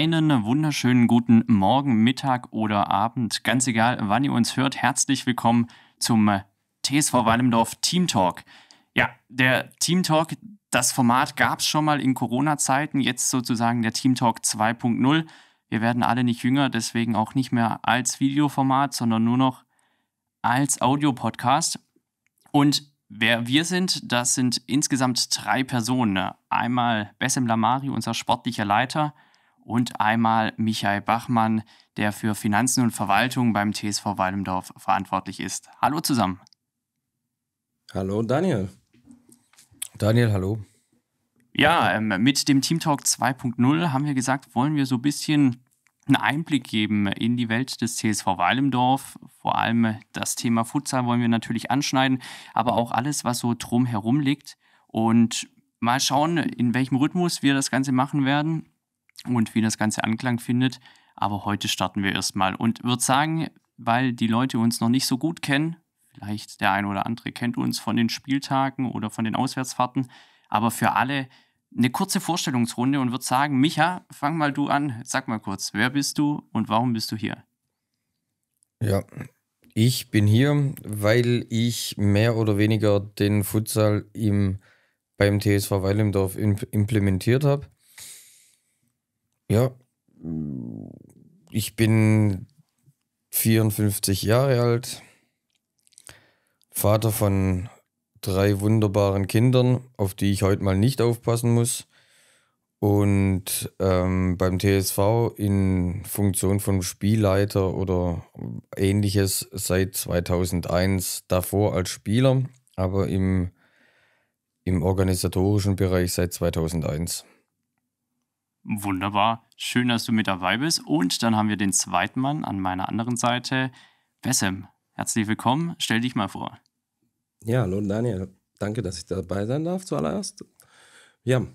Einen wunderschönen guten Morgen, Mittag oder Abend, ganz egal, wann ihr uns hört. Herzlich willkommen zum äh, TSV Wallimdorf Team Talk. Ja, der Team Talk, das Format gab es schon mal in Corona-Zeiten, jetzt sozusagen der Team Talk 2.0. Wir werden alle nicht jünger, deswegen auch nicht mehr als Videoformat, sondern nur noch als Audio-Podcast. Und wer wir sind, das sind insgesamt drei Personen. Einmal Bessem Lamari, unser sportlicher Leiter, und einmal Michael Bachmann, der für Finanzen und Verwaltung beim TSV Weilendorf verantwortlich ist. Hallo zusammen. Hallo Daniel. Daniel, hallo. Ja, ähm, mit dem Team Talk 2.0 haben wir gesagt, wollen wir so ein bisschen einen Einblick geben in die Welt des TSV Weilendorf. Vor allem das Thema Futsal wollen wir natürlich anschneiden, aber auch alles, was so drumherum liegt. Und mal schauen, in welchem Rhythmus wir das Ganze machen werden und wie das Ganze Anklang findet. Aber heute starten wir erstmal und würde sagen, weil die Leute uns noch nicht so gut kennen, vielleicht der ein oder andere kennt uns von den Spieltagen oder von den Auswärtsfahrten, aber für alle eine kurze Vorstellungsrunde und würde sagen, Micha, fang mal du an, sag mal kurz, wer bist du und warum bist du hier? Ja, ich bin hier, weil ich mehr oder weniger den Futsal im, beim TSV Weilendorf implementiert habe. Ja, ich bin 54 Jahre alt, Vater von drei wunderbaren Kindern, auf die ich heute mal nicht aufpassen muss. Und ähm, beim TSV in Funktion von Spielleiter oder ähnliches seit 2001, davor als Spieler, aber im, im organisatorischen Bereich seit 2001. Wunderbar. Schön, dass du mit dabei bist. Und dann haben wir den zweiten Mann an meiner anderen Seite, Bessem. Herzlich willkommen. Stell dich mal vor. Ja, hallo Daniel. Danke, dass ich dabei sein darf zuallererst. Ja,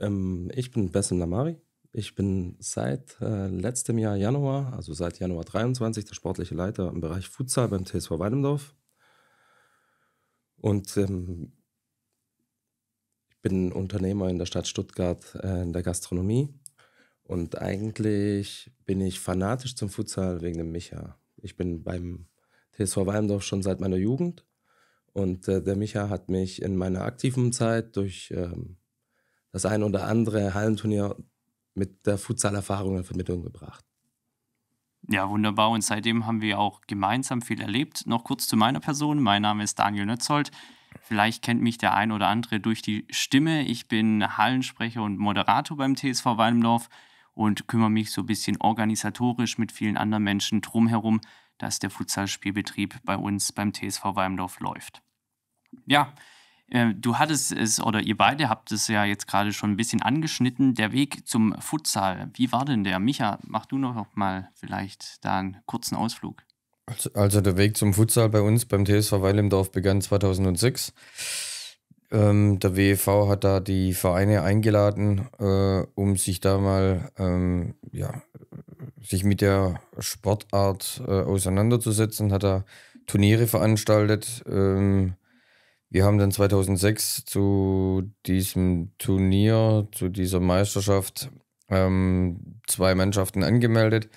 ähm, ich bin Bessem Lamari. Ich bin seit äh, letztem Jahr Januar, also seit Januar 23, der sportliche Leiter im Bereich Futsal beim TSV Weidendorf. Und ähm, bin Unternehmer in der Stadt Stuttgart äh, in der Gastronomie. Und eigentlich bin ich fanatisch zum Futsal wegen dem Micha. Ich bin beim TSV Walmdorf schon seit meiner Jugend. Und äh, der Micha hat mich in meiner aktiven Zeit durch ähm, das ein oder andere Hallenturnier mit der Futsalerfahrung in Vermittlung gebracht. Ja, wunderbar. Und seitdem haben wir auch gemeinsam viel erlebt. Noch kurz zu meiner Person. Mein Name ist Daniel Nötzold. Vielleicht kennt mich der ein oder andere durch die Stimme. Ich bin Hallensprecher und Moderator beim TSV Walmdorf und kümmere mich so ein bisschen organisatorisch mit vielen anderen Menschen drumherum, dass der Futsalspielbetrieb bei uns beim TSV Walmdorf läuft. Ja, äh, du hattest es oder ihr beide habt es ja jetzt gerade schon ein bisschen angeschnitten. Der Weg zum Futsal, wie war denn der? Micha, mach du noch mal vielleicht da einen kurzen Ausflug. Also, also, der Weg zum Futsal bei uns beim TSV Weilimdorf begann 2006. Ähm, der WEV hat da die Vereine eingeladen, äh, um sich da mal ähm, ja, sich mit der Sportart äh, auseinanderzusetzen, hat da Turniere veranstaltet. Ähm, wir haben dann 2006 zu diesem Turnier, zu dieser Meisterschaft, ähm, zwei Mannschaften angemeldet.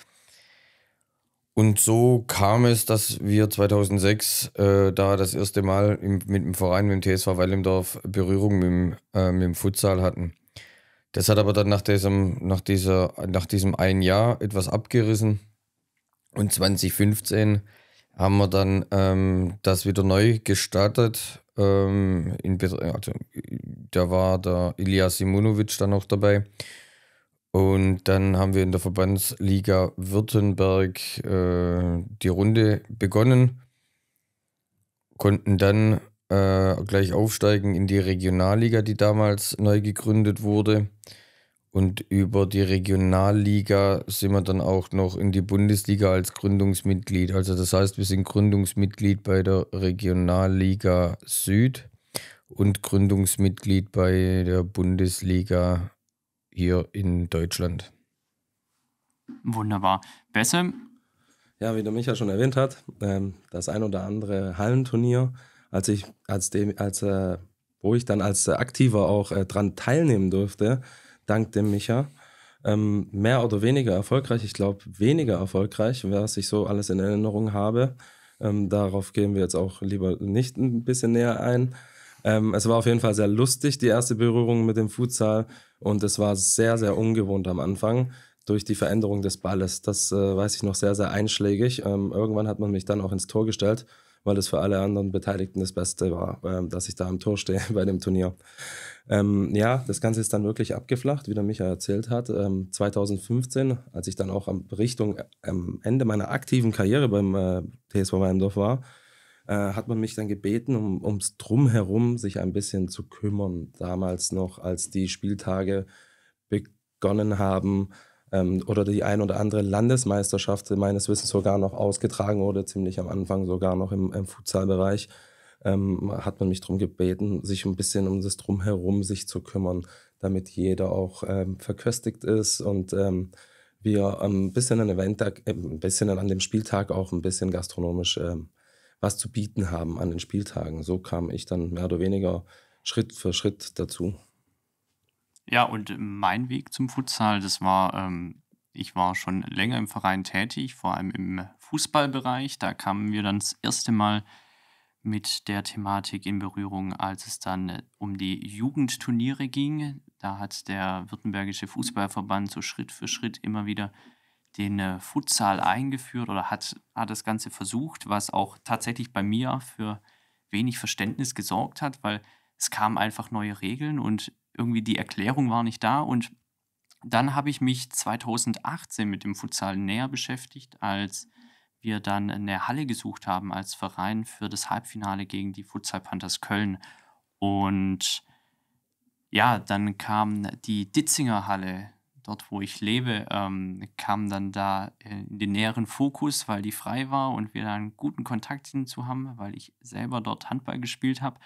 Und so kam es, dass wir 2006 äh, da das erste Mal im, mit dem Verein, mit dem TSV Weilendorf, Berührung mit dem, äh, mit dem Futsal hatten. Das hat aber dann nach diesem, nach, dieser, nach diesem einen Jahr etwas abgerissen. Und 2015 haben wir dann ähm, das wieder neu gestartet. Ähm, in, also, da war der Ilya Simunovic dann noch dabei. Und dann haben wir in der Verbandsliga Württemberg äh, die Runde begonnen, konnten dann äh, gleich aufsteigen in die Regionalliga, die damals neu gegründet wurde. Und über die Regionalliga sind wir dann auch noch in die Bundesliga als Gründungsmitglied. Also das heißt, wir sind Gründungsmitglied bei der Regionalliga Süd und Gründungsmitglied bei der Bundesliga hier in Deutschland. Wunderbar. Bessem? Ja, wie der Micha schon erwähnt hat, ähm, das ein oder andere Hallenturnier, als ich, als dem, als, äh, wo ich dann als äh, Aktiver auch äh, dran teilnehmen durfte, dank dem Micha, ähm, mehr oder weniger erfolgreich. Ich glaube, weniger erfolgreich, was ich so alles in Erinnerung habe. Ähm, darauf gehen wir jetzt auch lieber nicht ein bisschen näher ein. Ähm, es war auf jeden Fall sehr lustig, die erste Berührung mit dem Futsal. Und es war sehr, sehr ungewohnt am Anfang durch die Veränderung des Balles. Das äh, weiß ich noch sehr, sehr einschlägig. Ähm, irgendwann hat man mich dann auch ins Tor gestellt, weil es für alle anderen Beteiligten das Beste war, ähm, dass ich da am Tor stehe bei dem Turnier. Ähm, ja, das Ganze ist dann wirklich abgeflacht, wie der Michael erzählt hat. 2015, ähm, als ich dann auch am Richtung äh, am Ende meiner aktiven Karriere beim äh, TSV Weimdorf war, äh, hat man mich dann gebeten, um, ums Drumherum sich ein bisschen zu kümmern, damals noch, als die Spieltage begonnen haben ähm, oder die ein oder andere Landesmeisterschaft meines Wissens sogar noch ausgetragen wurde, ziemlich am Anfang sogar noch im, im Futsalbereich. Ähm, hat man mich darum gebeten, sich ein bisschen um das Drumherum sich zu kümmern, damit jeder auch ähm, verköstigt ist und ähm, wir ein bisschen an, Eventtag, ein bisschen an dem Spieltag auch ein bisschen gastronomisch ähm, was zu bieten haben an den Spieltagen. So kam ich dann mehr oder weniger Schritt für Schritt dazu. Ja, und mein Weg zum Futsal, das war, ähm, ich war schon länger im Verein tätig, vor allem im Fußballbereich. Da kamen wir dann das erste Mal mit der Thematik in Berührung, als es dann äh, um die Jugendturniere ging. Da hat der Württembergische Fußballverband so Schritt für Schritt immer wieder den äh, Futsal eingeführt oder hat, hat das Ganze versucht, was auch tatsächlich bei mir für wenig Verständnis gesorgt hat, weil es kamen einfach neue Regeln und irgendwie die Erklärung war nicht da. Und dann habe ich mich 2018 mit dem Futsal näher beschäftigt, als wir dann eine Halle gesucht haben als Verein für das Halbfinale gegen die Futsal Panthers Köln. Und ja, dann kam die Ditzinger Halle dort, wo ich lebe, ähm, kam dann da äh, in den näheren Fokus, weil die frei war und wir da einen guten Kontakt hinzu haben, weil ich selber dort Handball gespielt habe.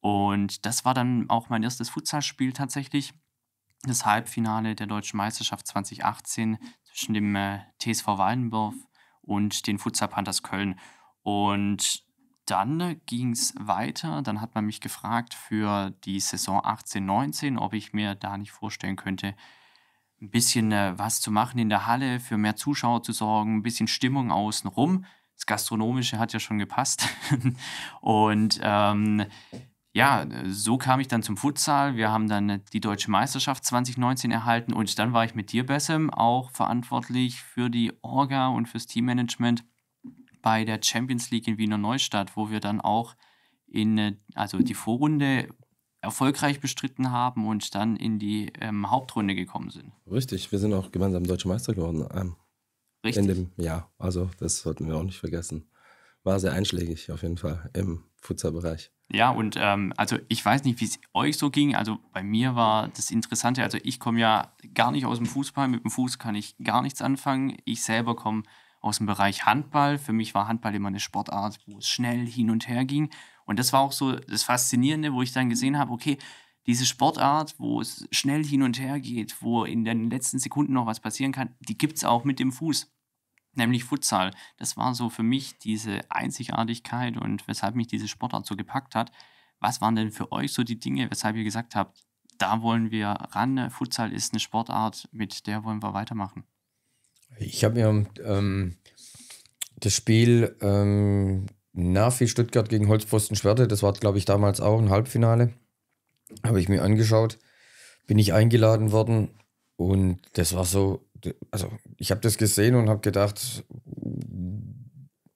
Und das war dann auch mein erstes Futsalspiel tatsächlich. Das Halbfinale der Deutschen Meisterschaft 2018 zwischen dem äh, TSV Waldenburg und den Futsal Panthers Köln. Und dann äh, ging es weiter. Dann hat man mich gefragt für die Saison 18-19, ob ich mir da nicht vorstellen könnte, ein bisschen äh, was zu machen in der Halle, für mehr Zuschauer zu sorgen, ein bisschen Stimmung außenrum. Das Gastronomische hat ja schon gepasst. und ähm, ja, so kam ich dann zum Futsal. Wir haben dann die deutsche Meisterschaft 2019 erhalten und dann war ich mit dir, Bessem, auch verantwortlich für die Orga und fürs Teammanagement bei der Champions League in Wiener Neustadt, wo wir dann auch in, äh, also die Vorrunde erfolgreich bestritten haben und dann in die ähm, Hauptrunde gekommen sind. Richtig, wir sind auch gemeinsam Deutsche Meister geworden. Ähm, Richtig. In dem Jahr. Also, das sollten wir auch nicht vergessen. War sehr einschlägig auf jeden Fall im Futsalbereich. Ja, und ähm, also ich weiß nicht, wie es euch so ging. Also bei mir war das Interessante, also ich komme ja gar nicht aus dem Fußball, mit dem Fuß kann ich gar nichts anfangen. Ich selber komme aus dem Bereich Handball. Für mich war Handball immer eine Sportart, wo es schnell hin und her ging. Und das war auch so das Faszinierende, wo ich dann gesehen habe, okay, diese Sportart, wo es schnell hin und her geht, wo in den letzten Sekunden noch was passieren kann, die gibt es auch mit dem Fuß, nämlich Futsal. Das war so für mich diese Einzigartigkeit und weshalb mich diese Sportart so gepackt hat. Was waren denn für euch so die Dinge, weshalb ihr gesagt habt, da wollen wir ran, Futsal ist eine Sportart, mit der wollen wir weitermachen? Ich habe mir ähm, das Spiel ähm, Navi Stuttgart gegen Holzpfosten Schwerte. Das war, glaube ich, damals auch ein Halbfinale. Habe ich mir angeschaut. Bin ich eingeladen worden. Und das war so, also ich habe das gesehen und habe gedacht,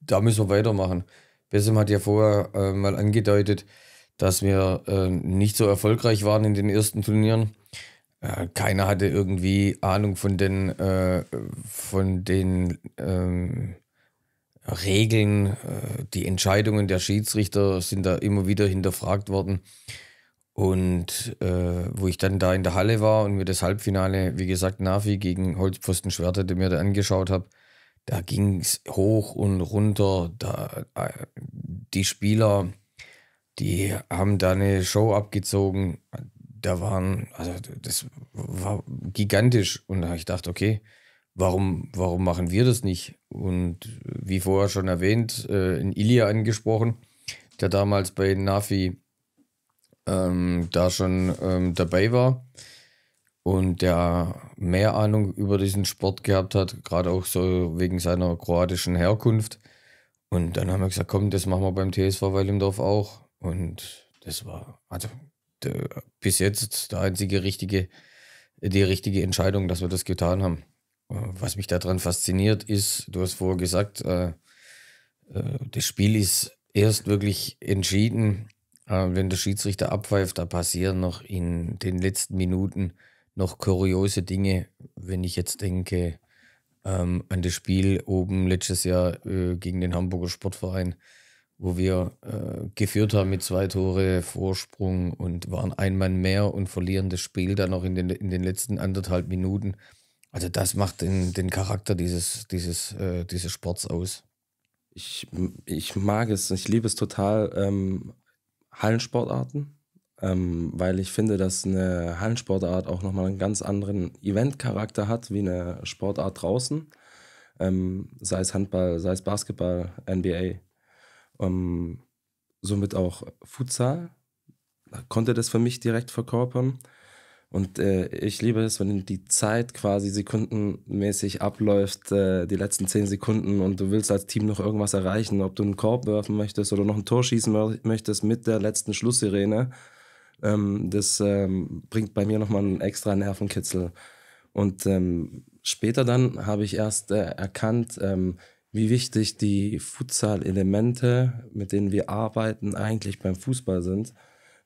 da müssen wir weitermachen. Bessem hat ja vorher äh, mal angedeutet, dass wir äh, nicht so erfolgreich waren in den ersten Turnieren. Äh, keiner hatte irgendwie Ahnung von den, äh, von den ähm, Regeln, äh, die Entscheidungen der Schiedsrichter sind da immer wieder hinterfragt worden. Und äh, wo ich dann da in der Halle war und mir das Halbfinale, wie gesagt, Navi gegen Holzpfosten Schwertete mir da angeschaut habe, da ging es hoch und runter. Da, äh, die Spieler, die haben da eine Show abgezogen. Da waren, also das war gigantisch. Und da habe ich gedacht, okay, warum, warum machen wir das nicht? Und wie vorher schon erwähnt, äh, in Ilia angesprochen, der damals bei Nafi ähm, da schon ähm, dabei war und der mehr Ahnung über diesen Sport gehabt hat, gerade auch so wegen seiner kroatischen Herkunft. Und dann haben wir gesagt, komm, das machen wir beim TSV Weilendorf auch. Und das war also der, bis jetzt der einzige richtige, die richtige Entscheidung, dass wir das getan haben. Was mich daran fasziniert ist, du hast vorher gesagt, äh, äh, das Spiel ist erst wirklich entschieden, äh, wenn der Schiedsrichter abpfeift. Da passieren noch in den letzten Minuten noch kuriose Dinge, wenn ich jetzt denke ähm, an das Spiel oben letztes Jahr gegen den Hamburger Sportverein, wo wir geführt haben mit zwei Tore Vorsprung und waren ein Mann mehr und verlieren das Spiel dann noch in den, in den letzten anderthalb Minuten. Also das macht den, den Charakter dieses, dieses, äh, dieses Sports aus. Ich, ich mag es, ich liebe es total, ähm, Hallensportarten, ähm, weil ich finde, dass eine Hallensportart auch nochmal einen ganz anderen Eventcharakter hat wie eine Sportart draußen, ähm, sei es Handball, sei es Basketball, NBA, ähm, somit auch Futsal, da konnte das für mich direkt verkörpern. Und äh, ich liebe es, wenn die Zeit quasi sekundenmäßig abläuft, äh, die letzten zehn Sekunden und du willst als Team noch irgendwas erreichen, ob du einen Korb werfen möchtest oder noch ein Tor schießen möchtest mit der letzten Schlusssirene. Ähm, das ähm, bringt bei mir nochmal einen extra Nervenkitzel. Und ähm, später dann habe ich erst äh, erkannt, ähm, wie wichtig die Futsal-Elemente, mit denen wir arbeiten, eigentlich beim Fußball sind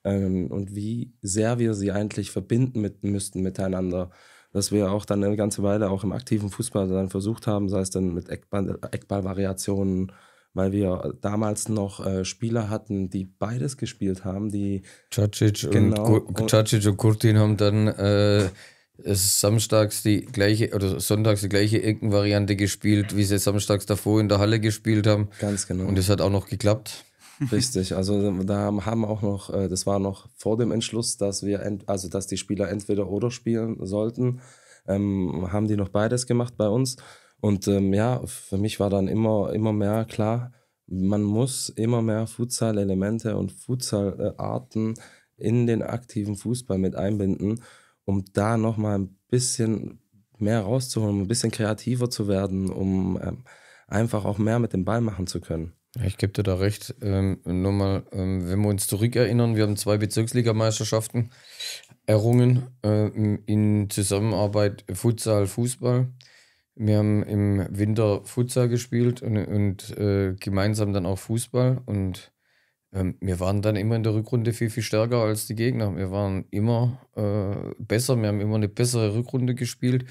ähm, und wie sehr wir sie eigentlich verbinden mit, müssten miteinander. Dass wir auch dann eine ganze Weile auch im aktiven Fußball dann versucht haben, sei es dann mit Eckball, Eckballvariationen, weil wir damals noch äh, Spieler hatten, die beides gespielt haben, die Cacic genau, und, Cacic und Kurtin haben dann äh, samstags die gleiche oder sonntags die gleiche Eckenvariante gespielt, wie sie samstags davor in der Halle gespielt haben. Ganz genau. Und es hat auch noch geklappt. Richtig, also da haben auch noch, äh, das war noch vor dem Entschluss, dass wir, ent, also dass die Spieler entweder oder spielen sollten, ähm, haben die noch beides gemacht bei uns. Und ähm, ja, für mich war dann immer, immer mehr klar, man muss immer mehr Futsal-Elemente und Futsal-Arten in den aktiven Fußball mit einbinden, um da nochmal ein bisschen mehr rauszuholen, ein bisschen kreativer zu werden, um ähm, einfach auch mehr mit dem Ball machen zu können. Ich gebe dir da recht. Ähm, nur mal, ähm, wenn wir uns zurückerinnern, wir haben zwei Bezirksligameisterschaften errungen ähm, in Zusammenarbeit Futsal, Fußball. Wir haben im Winter Futsal gespielt und, und äh, gemeinsam dann auch Fußball. Und ähm, wir waren dann immer in der Rückrunde viel, viel stärker als die Gegner. Wir waren immer äh, besser, wir haben immer eine bessere Rückrunde gespielt.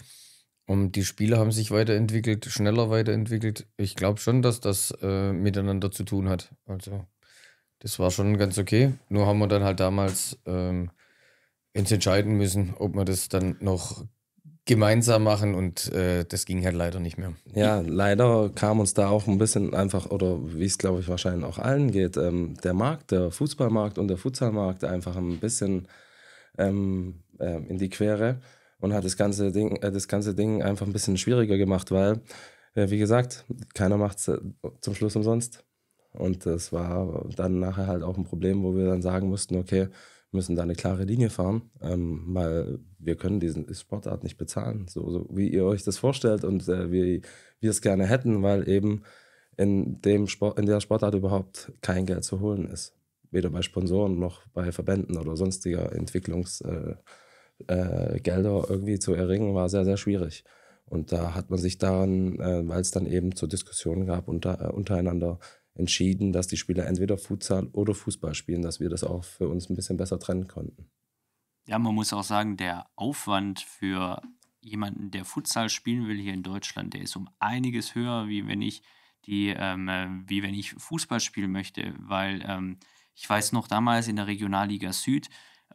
Und die Spiele haben sich weiterentwickelt, schneller weiterentwickelt. Ich glaube schon, dass das äh, miteinander zu tun hat. Also, das war schon ganz okay. Nur haben wir dann halt damals ähm, uns entscheiden müssen, ob wir das dann noch gemeinsam machen und äh, das ging halt leider nicht mehr. Ja, leider kam uns da auch ein bisschen einfach, oder wie es glaube ich wahrscheinlich auch allen geht, ähm, der Markt, der Fußballmarkt und der Futsalmarkt einfach ein bisschen ähm, äh, in die Quere und hat das ganze Ding, äh, das ganze Ding einfach ein bisschen schwieriger gemacht, weil, äh, wie gesagt, keiner macht es äh, zum Schluss umsonst. Und das war dann nachher halt auch ein Problem, wo wir dann sagen mussten, okay, müssen da eine klare Linie fahren, ähm, weil wir können diesen Sportart nicht bezahlen, so, so wie ihr euch das vorstellt und äh, wie wir es gerne hätten, weil eben in, dem Sport, in der Sportart überhaupt kein Geld zu holen ist. Weder bei Sponsoren noch bei Verbänden oder sonstiger Entwicklungs- äh, äh, Gelder irgendwie zu erringen, war sehr, sehr schwierig. Und da hat man sich daran, äh, weil es dann eben zur Diskussion gab, unter, äh, untereinander entschieden, dass die Spieler entweder Futsal oder Fußball spielen, dass wir das auch für uns ein bisschen besser trennen konnten. Ja, man muss auch sagen, der Aufwand für jemanden, der Futsal spielen will hier in Deutschland, der ist um einiges höher, wie wenn ich die, ähm, äh, wie wenn ich Fußball spielen möchte, weil ähm, ich weiß noch damals in der Regionalliga Süd,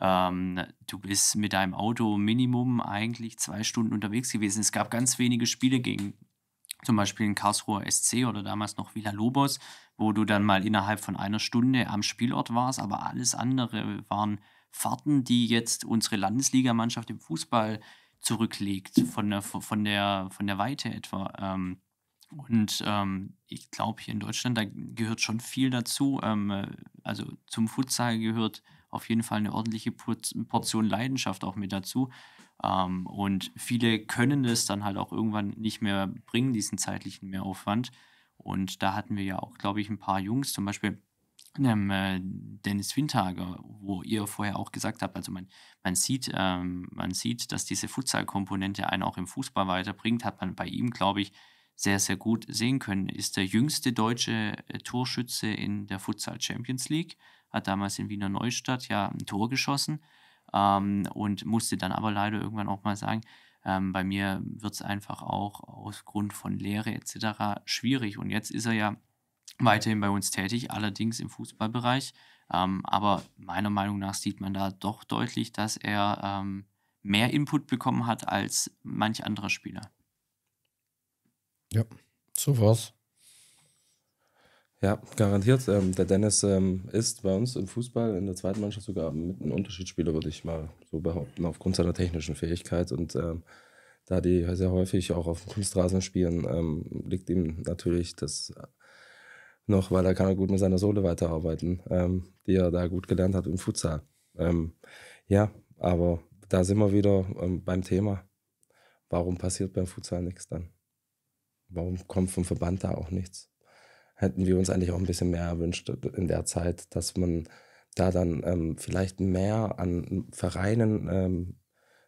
ähm, du bist mit deinem Auto Minimum eigentlich zwei Stunden unterwegs gewesen. Es gab ganz wenige Spiele gegen zum Beispiel in Karlsruher SC oder damals noch Villa Lobos, wo du dann mal innerhalb von einer Stunde am Spielort warst, aber alles andere waren Fahrten, die jetzt unsere Landesligamannschaft im Fußball zurücklegt, von der, von der, von der Weite etwa. Ähm, und ähm, ich glaube, hier in Deutschland, da gehört schon viel dazu. Ähm, also zum Futsal gehört auf jeden Fall eine ordentliche Portion Leidenschaft auch mit dazu. Ähm, und viele können es dann halt auch irgendwann nicht mehr bringen, diesen zeitlichen Mehraufwand. Und da hatten wir ja auch, glaube ich, ein paar Jungs, zum Beispiel ähm, Dennis Windhager, wo ihr vorher auch gesagt habt, also man, man, sieht, ähm, man sieht, dass diese Futsal-Komponente einen auch im Fußball weiterbringt, hat man bei ihm, glaube ich, sehr, sehr gut sehen können. Ist der jüngste deutsche äh, Torschütze in der Futsal Champions League hat damals in Wiener Neustadt ja ein Tor geschossen ähm, und musste dann aber leider irgendwann auch mal sagen, ähm, bei mir wird es einfach auch aus Grund von Lehre etc. schwierig. Und jetzt ist er ja weiterhin bei uns tätig, allerdings im Fußballbereich. Ähm, aber meiner Meinung nach sieht man da doch deutlich, dass er ähm, mehr Input bekommen hat als manch anderer Spieler. Ja, so war's. Ja, garantiert. Ähm, der Dennis ähm, ist bei uns im Fußball in der zweiten Mannschaft sogar mit einem Unterschiedsspieler, würde ich mal so behaupten, aufgrund seiner technischen Fähigkeit. Und ähm, da die sehr häufig auch auf Kunstrasen spielen, ähm, liegt ihm natürlich das noch, weil er kann er gut mit seiner Sohle weiterarbeiten, ähm, die er da gut gelernt hat im Futsal. Ähm, ja, aber da sind wir wieder beim Thema. Warum passiert beim Futsal nichts dann? Warum kommt vom Verband da auch nichts? hätten wir uns eigentlich auch ein bisschen mehr erwünscht in der Zeit, dass man da dann ähm, vielleicht mehr an Vereinen ähm,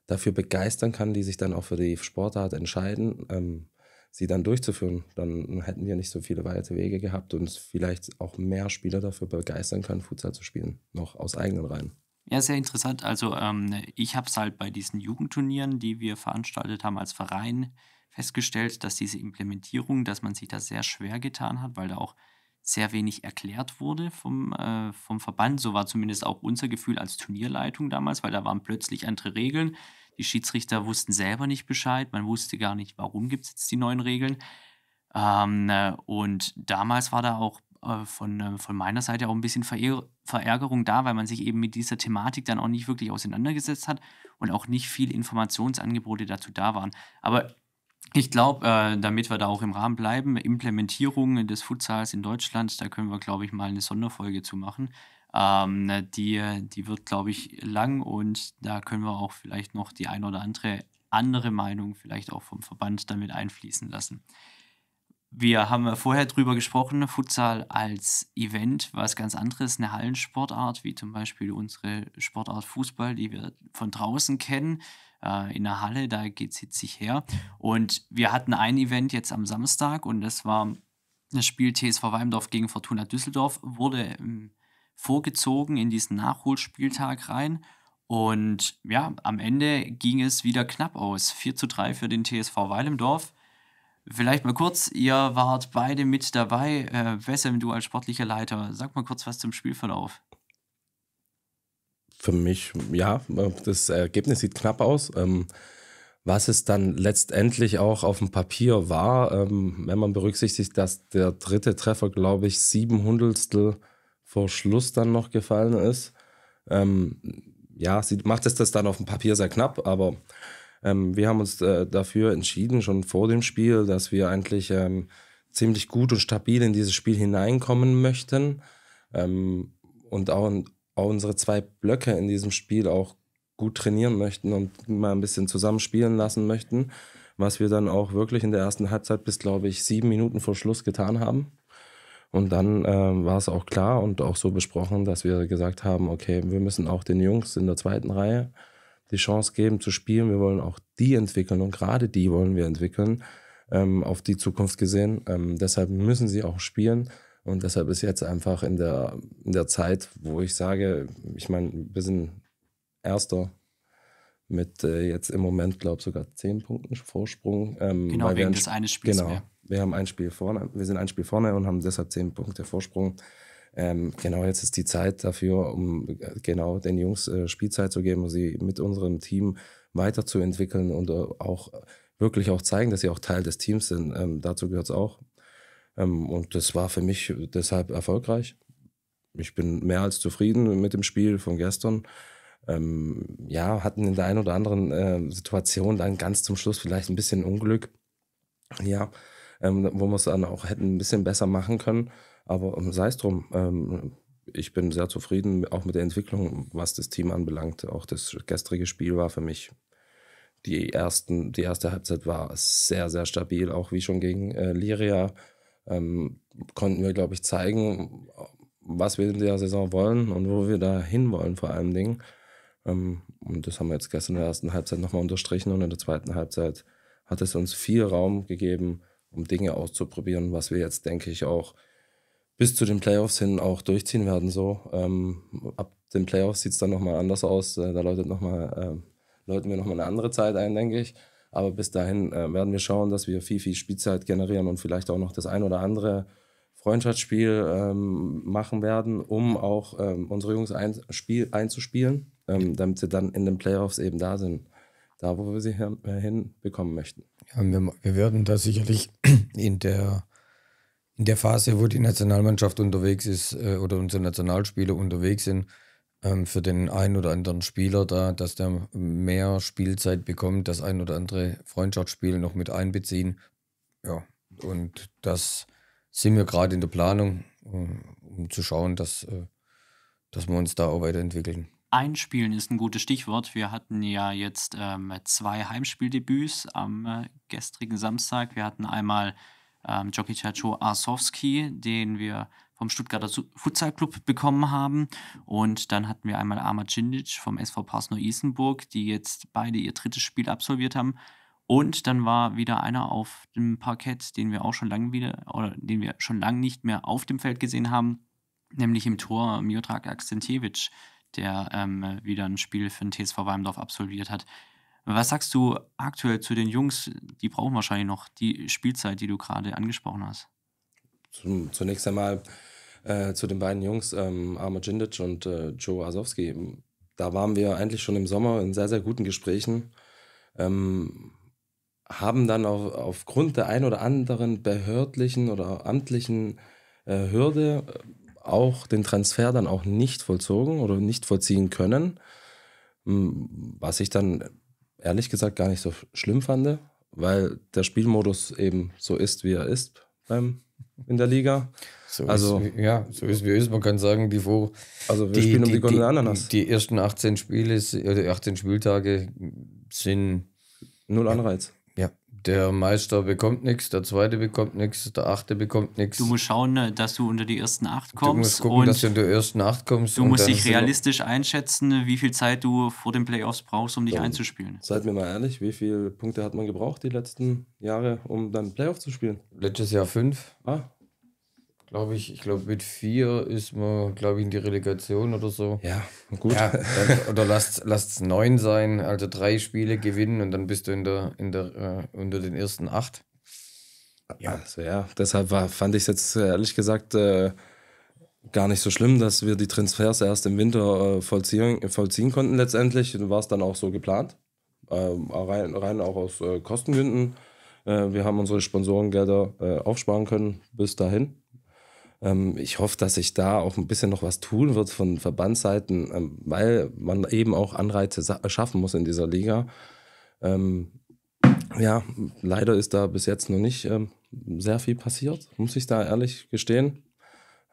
dafür begeistern kann, die sich dann auch für die Sportart entscheiden, ähm, sie dann durchzuführen. Dann hätten wir nicht so viele weite Wege gehabt und vielleicht auch mehr Spieler dafür begeistern können, Futsal zu spielen, noch aus eigenen Reihen. Ja, sehr interessant. Also ähm, ich habe es halt bei diesen Jugendturnieren, die wir veranstaltet haben als Verein, festgestellt, dass diese Implementierung, dass man sich da sehr schwer getan hat, weil da auch sehr wenig erklärt wurde vom, äh, vom Verband. So war zumindest auch unser Gefühl als Turnierleitung damals, weil da waren plötzlich andere Regeln. Die Schiedsrichter wussten selber nicht Bescheid. Man wusste gar nicht, warum gibt es jetzt die neuen Regeln. Ähm, äh, und damals war da auch äh, von, äh, von meiner Seite auch ein bisschen Ver Verärgerung da, weil man sich eben mit dieser Thematik dann auch nicht wirklich auseinandergesetzt hat und auch nicht viele Informationsangebote dazu da waren. Aber ich glaube, äh, damit wir da auch im Rahmen bleiben, Implementierung des Futsals in Deutschland, da können wir, glaube ich, mal eine Sonderfolge zu machen. Ähm, die, die wird, glaube ich, lang und da können wir auch vielleicht noch die ein oder andere andere Meinung vielleicht auch vom Verband damit einfließen lassen. Wir haben vorher drüber gesprochen, Futsal als Event, was ganz anderes, eine Hallensportart, wie zum Beispiel unsere Sportart Fußball, die wir von draußen kennen, äh, in der Halle, da geht es hitzig her. Und wir hatten ein Event jetzt am Samstag und das war das Spiel TSV Weimdorf gegen Fortuna Düsseldorf, wurde ähm, vorgezogen in diesen Nachholspieltag rein. Und ja, am Ende ging es wieder knapp aus. 4 zu 3 für den TSV Weilendorf. Vielleicht mal kurz, ihr wart beide mit dabei. Äh, Wessem, du als sportlicher Leiter, sag mal kurz was zum Spielverlauf für mich, ja, das Ergebnis sieht knapp aus. Ähm, was es dann letztendlich auch auf dem Papier war, ähm, wenn man berücksichtigt, dass der dritte Treffer, glaube ich, sieben Hundertstel vor Schluss dann noch gefallen ist. Ähm, ja, sie macht es das dann auf dem Papier sehr knapp, aber ähm, wir haben uns äh, dafür entschieden, schon vor dem Spiel, dass wir eigentlich ähm, ziemlich gut und stabil in dieses Spiel hineinkommen möchten ähm, und auch unsere zwei Blöcke in diesem Spiel auch gut trainieren möchten und mal ein bisschen zusammenspielen lassen möchten, was wir dann auch wirklich in der ersten Halbzeit bis, glaube ich, sieben Minuten vor Schluss getan haben. Und dann ähm, war es auch klar und auch so besprochen, dass wir gesagt haben, okay, wir müssen auch den Jungs in der zweiten Reihe die Chance geben zu spielen. Wir wollen auch die entwickeln und gerade die wollen wir entwickeln, ähm, auf die Zukunft gesehen. Ähm, deshalb müssen sie auch spielen. Und deshalb ist jetzt einfach in der, in der Zeit, wo ich sage, ich meine, wir sind Erster mit äh, jetzt im Moment, glaube ich, sogar zehn Punkten Vorsprung. Ähm, genau, wegen des eines Spiels. Genau, mehr. wir haben ein Spiel vorne, wir sind ein Spiel vorne und haben deshalb zehn Punkte Vorsprung. Ähm, genau, jetzt ist die Zeit dafür, um äh, genau den Jungs äh, Spielzeit zu geben, um sie mit unserem Team weiterzuentwickeln und äh, auch wirklich auch zeigen, dass sie auch Teil des Teams sind. Ähm, dazu gehört es auch, ähm, und das war für mich deshalb erfolgreich. Ich bin mehr als zufrieden mit dem Spiel von gestern. Ähm, ja, hatten in der einen oder anderen äh, Situation dann ganz zum Schluss vielleicht ein bisschen Unglück. Ja, ähm, wo wir es dann auch hätten ein bisschen besser machen können. Aber sei es drum, ich bin sehr zufrieden auch mit der Entwicklung, was das Team anbelangt. Auch das gestrige Spiel war für mich die ersten, die erste Halbzeit war sehr, sehr stabil, auch wie schon gegen äh, Liria ähm, konnten wir, glaube ich, zeigen, was wir in der Saison wollen und wo wir da hinwollen vor allem Dingen. Ähm, und das haben wir jetzt gestern in der ersten Halbzeit nochmal unterstrichen und in der zweiten Halbzeit hat es uns viel Raum gegeben, um Dinge auszuprobieren, was wir jetzt, denke ich, auch bis zu den Playoffs hin auch durchziehen werden. So. Ähm, ab den Playoffs sieht es dann nochmal anders aus. Äh, da läutet noch mal, ähm, läuten wir nochmal eine andere Zeit ein, denke ich. Aber bis dahin äh, werden wir schauen, dass wir viel, viel Spielzeit generieren und vielleicht auch noch das ein oder andere Freundschaftsspiel ähm, machen werden, um auch ähm, unsere Jungs ein, Spiel, einzuspielen, ähm, damit sie dann in den Playoffs eben da sind, da wo wir sie hin, äh, hinbekommen möchten. Ja, wir, wir, werden da sicherlich in der, in der Phase, wo die Nationalmannschaft unterwegs ist äh, oder unsere Nationalspieler unterwegs sind, ähm, für den einen oder anderen Spieler da, dass der mehr Spielzeit bekommt, das ein oder andere Freundschaftsspiel noch mit einbeziehen. Ja, und das sind wir gerade in der Planung, um zu schauen, dass, äh, dass wir uns da auch weiterentwickeln. Einspielen ist ein gutes Stichwort. Wir hatten ja jetzt ähm, zwei Heimspieldebüts am äh, gestrigen Samstag. Wir hatten einmal ähm, Jokic Asowski, den wir vom Stuttgarter Futsal Club bekommen haben. Und dann hatten wir einmal Arma Cindic vom SV neu Isenburg, die jetzt beide ihr drittes Spiel absolviert haben. Und dann war wieder einer auf dem Parkett, den wir auch schon lange wieder oder den wir schon lange nicht mehr auf dem Feld gesehen haben, nämlich im Tor Miodrag Akstentiewicz, der ähm, wieder ein Spiel für den TSV Weimdorf absolviert hat. Was sagst du aktuell zu den Jungs? Die brauchen wahrscheinlich noch die Spielzeit, die du gerade angesprochen hast zum, zunächst einmal äh, zu den beiden Jungs, ähm, Arma Jindic und äh, Joe Asowski. Da waren wir eigentlich schon im Sommer in sehr, sehr guten Gesprächen. Ähm, haben dann auf, aufgrund der ein oder anderen behördlichen oder amtlichen äh, Hürde äh, auch den Transfer dann auch nicht vollzogen oder nicht vollziehen können, hm, was ich dann ehrlich gesagt gar nicht so schlimm fand, weil der Spielmodus eben so ist, wie er ist beim ähm, in der Liga. So also ist, ja, so ist wie es. Man kann sagen, bevor also wir die, spielen um die, die, die Ananas. Die ersten 18 Spiele 18 äh, Spieltage sind null Anreiz der Meister bekommt nichts, der Zweite bekommt nichts, der Achte bekommt nichts. Du musst schauen, äh, dass du unter die ersten acht kommst. Du musst gucken, dass du unter die ersten acht kommst. Du musst dich realistisch einschätzen, wie viel Zeit du vor den Playoffs brauchst, um dich dann, einzuspielen. Seid mir mal ehrlich, wie viele Punkte hat man gebraucht die letzten Jahre, um dann Playoff zu spielen? Letztes Jahr fünf. Ah, glaube ich, ich glaube mit vier ist man, glaube ich, in die Relegation oder so. Ja, gut. Ja, oder lasst es neun sein, also drei Spiele gewinnen und dann bist du in der, in der, äh, unter den ersten acht. Ja. Also, ja, deshalb war, fand ich es jetzt äh, ehrlich gesagt äh, gar nicht so schlimm, dass wir die Transfers erst im Winter äh, vollziehen, vollziehen konnten letztendlich. War es dann auch so geplant. Ähm, rein, rein auch aus äh, Kostengründen. Äh, wir haben unsere Sponsorengelder aufsparen können bis dahin ähm, ich hoffe, dass sich da auch ein bisschen noch was tun wird von Verbandsseiten, ähm, weil man eben auch Anreize schaffen muss in dieser Liga. Ähm, ja, leider ist da bis jetzt noch nicht sehr viel passiert, muss ich da ehrlich gestehen.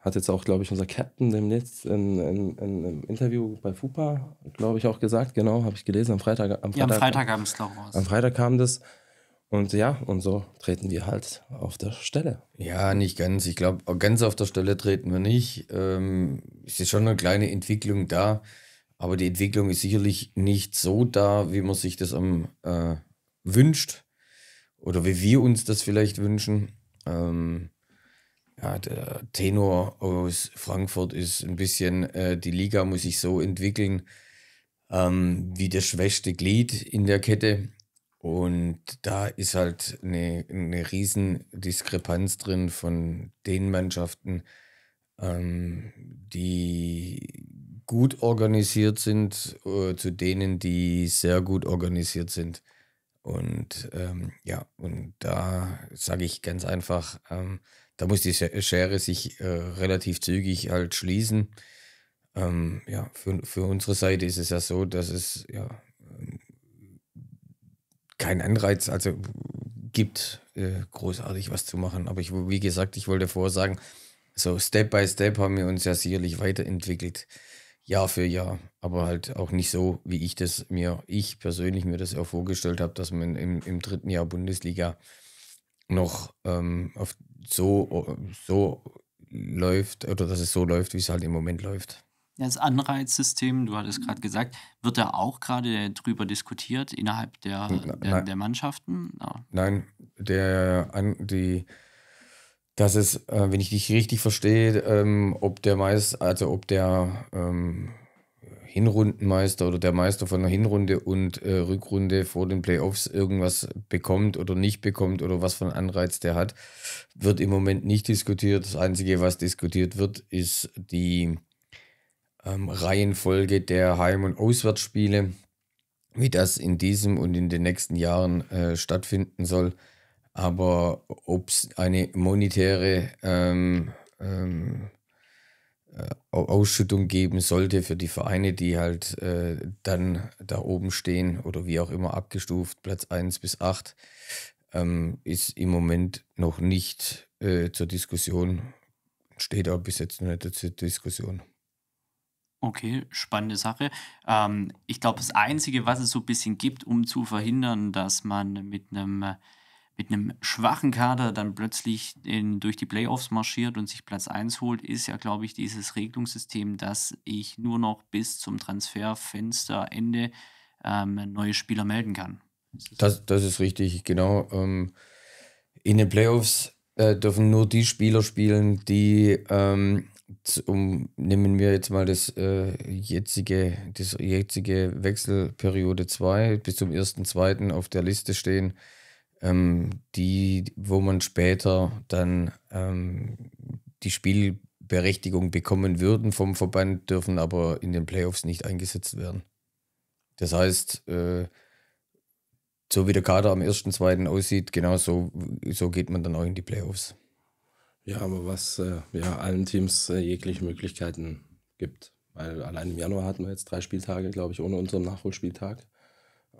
Hat jetzt auch, glaube ich, unser Captain demnächst in, in, in, im Interview bei FUPA, glaube ich, auch gesagt. Genau, habe ich gelesen. Am Freitag, am Freitag, ja, Freitag kam es, glaube ich. Am Freitag kam das. Und ja, und so treten wir halt auf der Stelle. Ja, nicht ganz. Ich glaube, ganz auf der Stelle treten wir nicht. Ähm, es ist schon eine kleine Entwicklung da, aber die Entwicklung ist sicherlich nicht so da, wie man sich das am, äh, wünscht oder wie wir uns das vielleicht wünschen. Ähm, ja, der Tenor aus Frankfurt ist ein bisschen, äh, die Liga muss sich so entwickeln ähm, wie das schwächste Glied in der Kette und da ist halt eine, eine riesen Diskrepanz drin von den Mannschaften, ähm, die gut organisiert sind, äh, zu denen, die sehr gut organisiert sind. Und ähm, ja, und da sage ich ganz einfach, ähm, da muss die Schere sich äh, relativ zügig halt schließen. Ähm, ja, für, für unsere Seite ist es ja so, dass es ja keinen Anreiz, also gibt, äh, großartig was zu machen. Aber ich, wie gesagt, ich wollte vorher sagen, so Step by Step haben wir uns ja sicherlich weiterentwickelt, Jahr für Jahr, aber halt auch nicht so, wie ich das mir, ich persönlich mir das ja vorgestellt habe, dass man im, im dritten Jahr Bundesliga noch ähm, so, so läuft oder dass es so läuft, wie es halt im Moment läuft. Das Anreizsystem, du hattest mhm. gerade gesagt, wird da auch gerade drüber diskutiert innerhalb der, der, der Mannschaften? Ja. Nein, der, die, das ist, äh, wenn ich dich richtig verstehe, ähm, ob der Meister, also ob der ähm, Hinrundenmeister oder der Meister von der Hinrunde und äh, Rückrunde vor den Playoffs irgendwas bekommt oder nicht bekommt oder was für einen Anreiz der hat, wird im Moment nicht diskutiert. Das Einzige, was diskutiert wird, ist die ähm, Reihenfolge der Heim- und Auswärtsspiele, wie das in diesem und in den nächsten Jahren äh, stattfinden soll. Aber ob es eine monetäre ähm, ähm, äh, Ausschüttung geben sollte für die Vereine, die halt äh, dann da oben stehen oder wie auch immer abgestuft, Platz 1 bis 8, ähm, ist im Moment noch nicht äh, zur Diskussion, steht auch bis jetzt noch nicht zur Diskussion. Okay, spannende Sache. Ähm, ich glaube, das Einzige, was es so ein bisschen gibt, um zu verhindern, dass man mit einem mit einem schwachen Kader dann plötzlich in, durch die Playoffs marschiert und sich Platz 1 holt, ist ja, glaube ich, dieses Regelungssystem, dass ich nur noch bis zum Transferfensterende ähm, neue Spieler melden kann. Das, das ist richtig, genau. Ähm, in den Playoffs äh, dürfen nur die Spieler spielen, die ähm, um, nehmen wir jetzt mal das äh, jetzige, das jetzige Wechselperiode 2 bis zum 1.2. auf der Liste stehen, ähm, die, wo man später dann ähm, die Spielberechtigung bekommen würden vom Verband, dürfen aber in den Playoffs nicht eingesetzt werden. Das heißt, äh, so wie der Kader am 1.2. aussieht, genau so, so geht man dann auch in die Playoffs. Ja, aber was äh, ja, allen Teams äh, jegliche Möglichkeiten gibt. Weil allein im Januar hatten wir jetzt drei Spieltage, glaube ich, ohne unseren Nachholspieltag.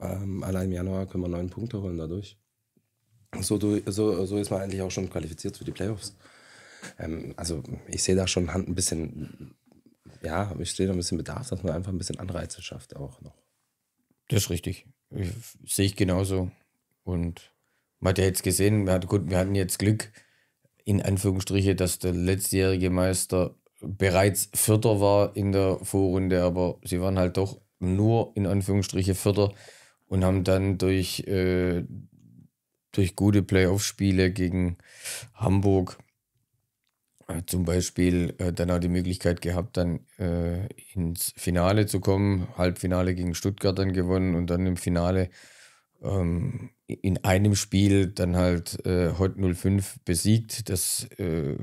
Ähm, allein im Januar können wir neun Punkte holen dadurch. So, so, so ist man eigentlich auch schon qualifiziert für die Playoffs. Ähm, also ich sehe da schon ein bisschen, ja, ich sehe da ein bisschen Bedarf, dass man einfach ein bisschen Anreize schafft auch noch. Das ist richtig. sehe ich genauso. Und man hat ja jetzt gesehen, wir hatten jetzt Glück, in Anführungsstriche, dass der letztjährige Meister bereits Vierter war in der Vorrunde, aber sie waren halt doch nur in Anführungsstriche Vierter und haben dann durch, äh, durch gute Playoff-Spiele gegen Hamburg äh, zum Beispiel äh, dann auch die Möglichkeit gehabt, dann äh, ins Finale zu kommen. Halbfinale gegen Stuttgart dann gewonnen und dann im Finale ähm, in einem Spiel dann halt äh, heute 05 besiegt. Das äh,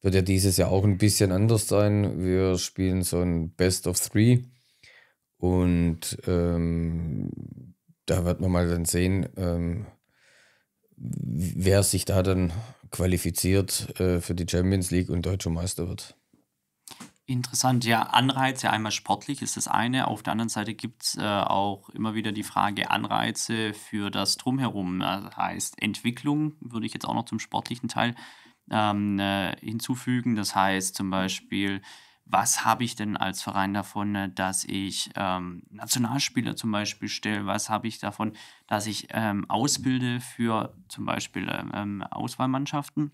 wird ja dieses Jahr auch ein bisschen anders sein. Wir spielen so ein Best of Three und ähm, da wird man mal dann sehen, ähm, wer sich da dann qualifiziert äh, für die Champions League und deutscher Meister wird. Interessant, ja, Anreize, einmal sportlich ist das eine, auf der anderen Seite gibt es äh, auch immer wieder die Frage Anreize für das Drumherum, das heißt Entwicklung, würde ich jetzt auch noch zum sportlichen Teil ähm, äh, hinzufügen, das heißt zum Beispiel, was habe ich denn als Verein davon, dass ich ähm, Nationalspieler zum Beispiel stelle, was habe ich davon, dass ich ähm, ausbilde für zum Beispiel ähm, ähm, Auswahlmannschaften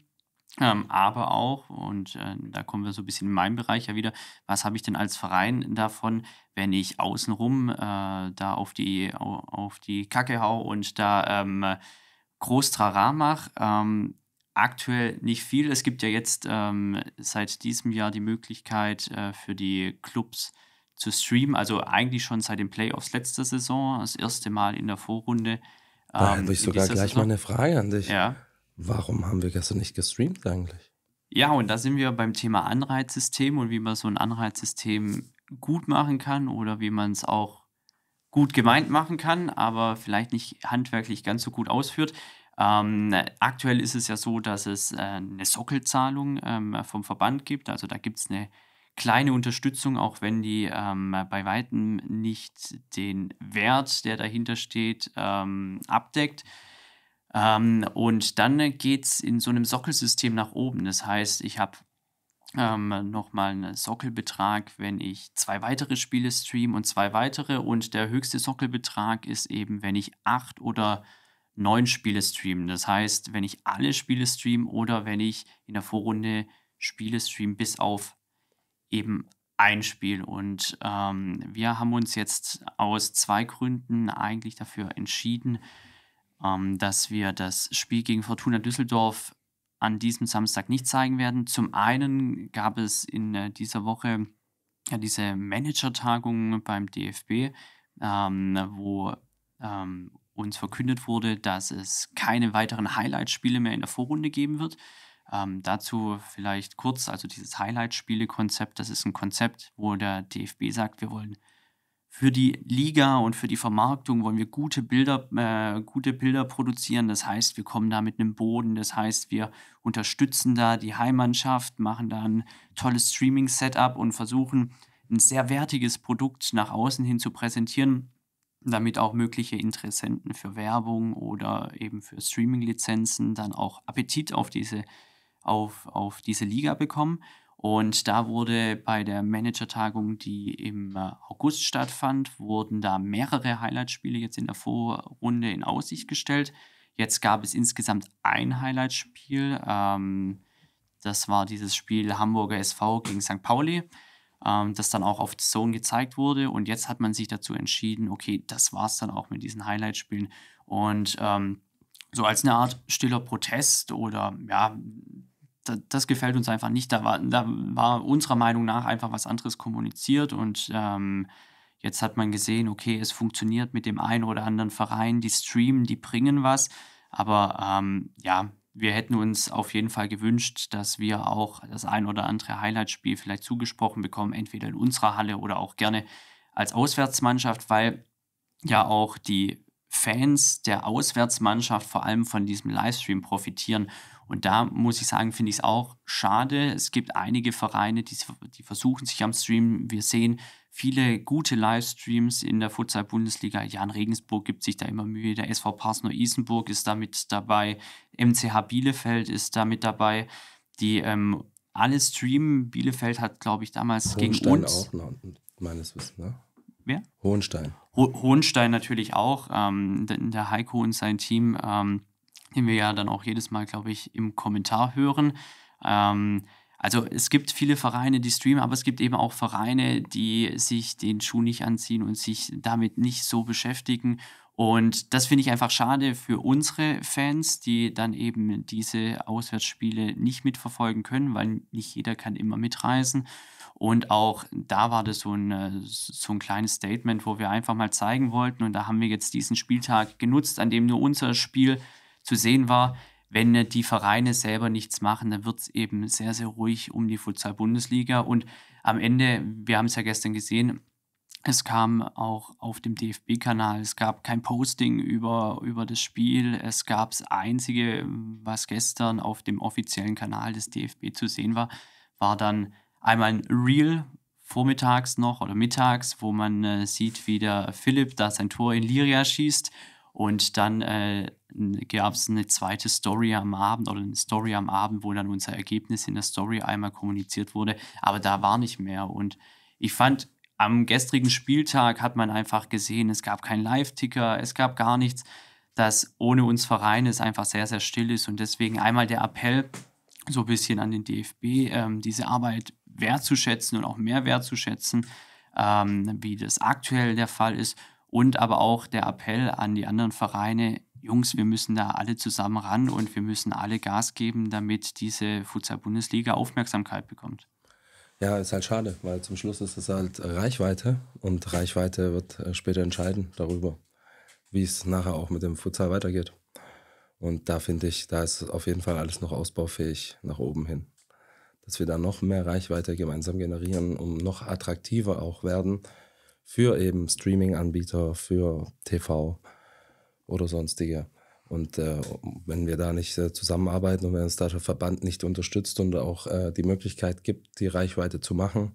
ähm, aber auch, und äh, da kommen wir so ein bisschen in meinem Bereich ja wieder, was habe ich denn als Verein davon, wenn ich außenrum äh, da auf die, auf die Kacke hau und da ähm, groß Trara mache? Ähm, aktuell nicht viel. Es gibt ja jetzt ähm, seit diesem Jahr die Möglichkeit äh, für die Clubs zu streamen, also eigentlich schon seit den Playoffs letzter Saison, das erste Mal in der Vorrunde. Ähm, da habe ich sogar gleich Saison. mal eine Frage an dich. Ja. Warum haben wir gestern nicht gestreamt eigentlich? Ja, und da sind wir beim Thema Anreizsystem und wie man so ein Anreizsystem gut machen kann oder wie man es auch gut gemeint machen kann, aber vielleicht nicht handwerklich ganz so gut ausführt. Ähm, aktuell ist es ja so, dass es äh, eine Sockelzahlung ähm, vom Verband gibt. Also da gibt es eine kleine Unterstützung, auch wenn die ähm, bei weitem nicht den Wert, der dahinter steht, ähm, abdeckt. Ähm, und dann geht es in so einem Sockelsystem nach oben. Das heißt, ich habe ähm, nochmal einen Sockelbetrag, wenn ich zwei weitere Spiele stream und zwei weitere. Und der höchste Sockelbetrag ist eben, wenn ich acht oder neun Spiele stream. Das heißt, wenn ich alle Spiele stream oder wenn ich in der Vorrunde Spiele stream bis auf eben ein Spiel. Und ähm, wir haben uns jetzt aus zwei Gründen eigentlich dafür entschieden, ähm, dass wir das Spiel gegen Fortuna Düsseldorf an diesem Samstag nicht zeigen werden. Zum einen gab es in äh, dieser Woche diese Manager-Tagung beim DFB, ähm, wo ähm, uns verkündet wurde, dass es keine weiteren Highlight-Spiele mehr in der Vorrunde geben wird. Ähm, dazu vielleicht kurz, also dieses Highlight-Spiele-Konzept, das ist ein Konzept, wo der DFB sagt, wir wollen für die Liga und für die Vermarktung wollen wir gute Bilder, äh, gute Bilder produzieren. Das heißt, wir kommen da mit einem Boden. Das heißt, wir unterstützen da die Heimmannschaft, machen da ein tolles Streaming-Setup und versuchen, ein sehr wertiges Produkt nach außen hin zu präsentieren, damit auch mögliche Interessenten für Werbung oder eben für Streaming-Lizenzen dann auch Appetit auf diese, auf, auf diese Liga bekommen. Und da wurde bei der Managertagung, die im äh, August stattfand, wurden da mehrere Highlightspiele jetzt in der Vorrunde in Aussicht gestellt. Jetzt gab es insgesamt ein Highlightspiel. Ähm, das war dieses Spiel Hamburger SV gegen St. Pauli, ähm, das dann auch auf Zone gezeigt wurde. Und jetzt hat man sich dazu entschieden, okay, das war es dann auch mit diesen Highlightspielen. Und ähm, so als eine Art stiller Protest oder ja, das gefällt uns einfach nicht. Da war, da war unserer Meinung nach einfach was anderes kommuniziert und ähm, jetzt hat man gesehen, okay, es funktioniert mit dem einen oder anderen Verein, die streamen, die bringen was, aber ähm, ja, wir hätten uns auf jeden Fall gewünscht, dass wir auch das ein oder andere Highlightspiel vielleicht zugesprochen bekommen, entweder in unserer Halle oder auch gerne als Auswärtsmannschaft, weil ja auch die Fans der Auswärtsmannschaft vor allem von diesem Livestream profitieren und da muss ich sagen, finde ich es auch schade. Es gibt einige Vereine, die, die versuchen sich am Stream. Wir sehen viele gute Livestreams in der Futsal-Bundesliga. Jan Regensburg gibt sich da immer Mühe. Der SV Parsner Isenburg ist damit dabei. MCH Bielefeld ist damit dabei. Die ähm, alle streamen. Bielefeld hat, glaube ich, damals Hohenstein gegen uns. auch, noch, meines Wissens, ne? Wer? Hohenstein. Ho Hohenstein natürlich auch. Ähm, der Heiko und sein Team. Ähm, den wir ja dann auch jedes Mal, glaube ich, im Kommentar hören. Ähm, also es gibt viele Vereine, die streamen, aber es gibt eben auch Vereine, die sich den Schuh nicht anziehen und sich damit nicht so beschäftigen. Und das finde ich einfach schade für unsere Fans, die dann eben diese Auswärtsspiele nicht mitverfolgen können, weil nicht jeder kann immer mitreisen. Und auch da war das so ein, äh, so ein kleines Statement, wo wir einfach mal zeigen wollten. Und da haben wir jetzt diesen Spieltag genutzt, an dem nur unser Spiel zu sehen war, wenn äh, die Vereine selber nichts machen, dann wird es eben sehr, sehr ruhig um die Futsal-Bundesliga. Und am Ende, wir haben es ja gestern gesehen, es kam auch auf dem DFB-Kanal, es gab kein Posting über, über das Spiel, es gab das Einzige, was gestern auf dem offiziellen Kanal des DFB zu sehen war, war dann einmal ein Reel vormittags noch oder mittags, wo man äh, sieht, wie der Philipp da sein Tor in Liria schießt und dann äh, gab es eine zweite Story am Abend oder eine Story am Abend, wo dann unser Ergebnis in der Story einmal kommuniziert wurde, aber da war nicht mehr. Und ich fand, am gestrigen Spieltag hat man einfach gesehen, es gab keinen Live-Ticker, es gab gar nichts, dass ohne uns Vereine es einfach sehr, sehr still ist. Und deswegen einmal der Appell so ein bisschen an den DFB, ähm, diese Arbeit wertzuschätzen und auch mehr wertzuschätzen, ähm, wie das aktuell der Fall ist. Und aber auch der Appell an die anderen Vereine, Jungs, wir müssen da alle zusammen ran und wir müssen alle Gas geben, damit diese Futsal-Bundesliga Aufmerksamkeit bekommt. Ja, ist halt schade, weil zum Schluss ist es halt Reichweite und Reichweite wird äh, später entscheiden darüber, wie es nachher auch mit dem Futsal weitergeht. Und da finde ich, da ist auf jeden Fall alles noch ausbaufähig nach oben hin. Dass wir da noch mehr Reichweite gemeinsam generieren, um noch attraktiver auch werden für eben Streaming-Anbieter, für TV oder sonstige. Und äh, wenn wir da nicht äh, zusammenarbeiten und wenn uns da der Verband nicht unterstützt und auch äh, die Möglichkeit gibt, die Reichweite zu machen,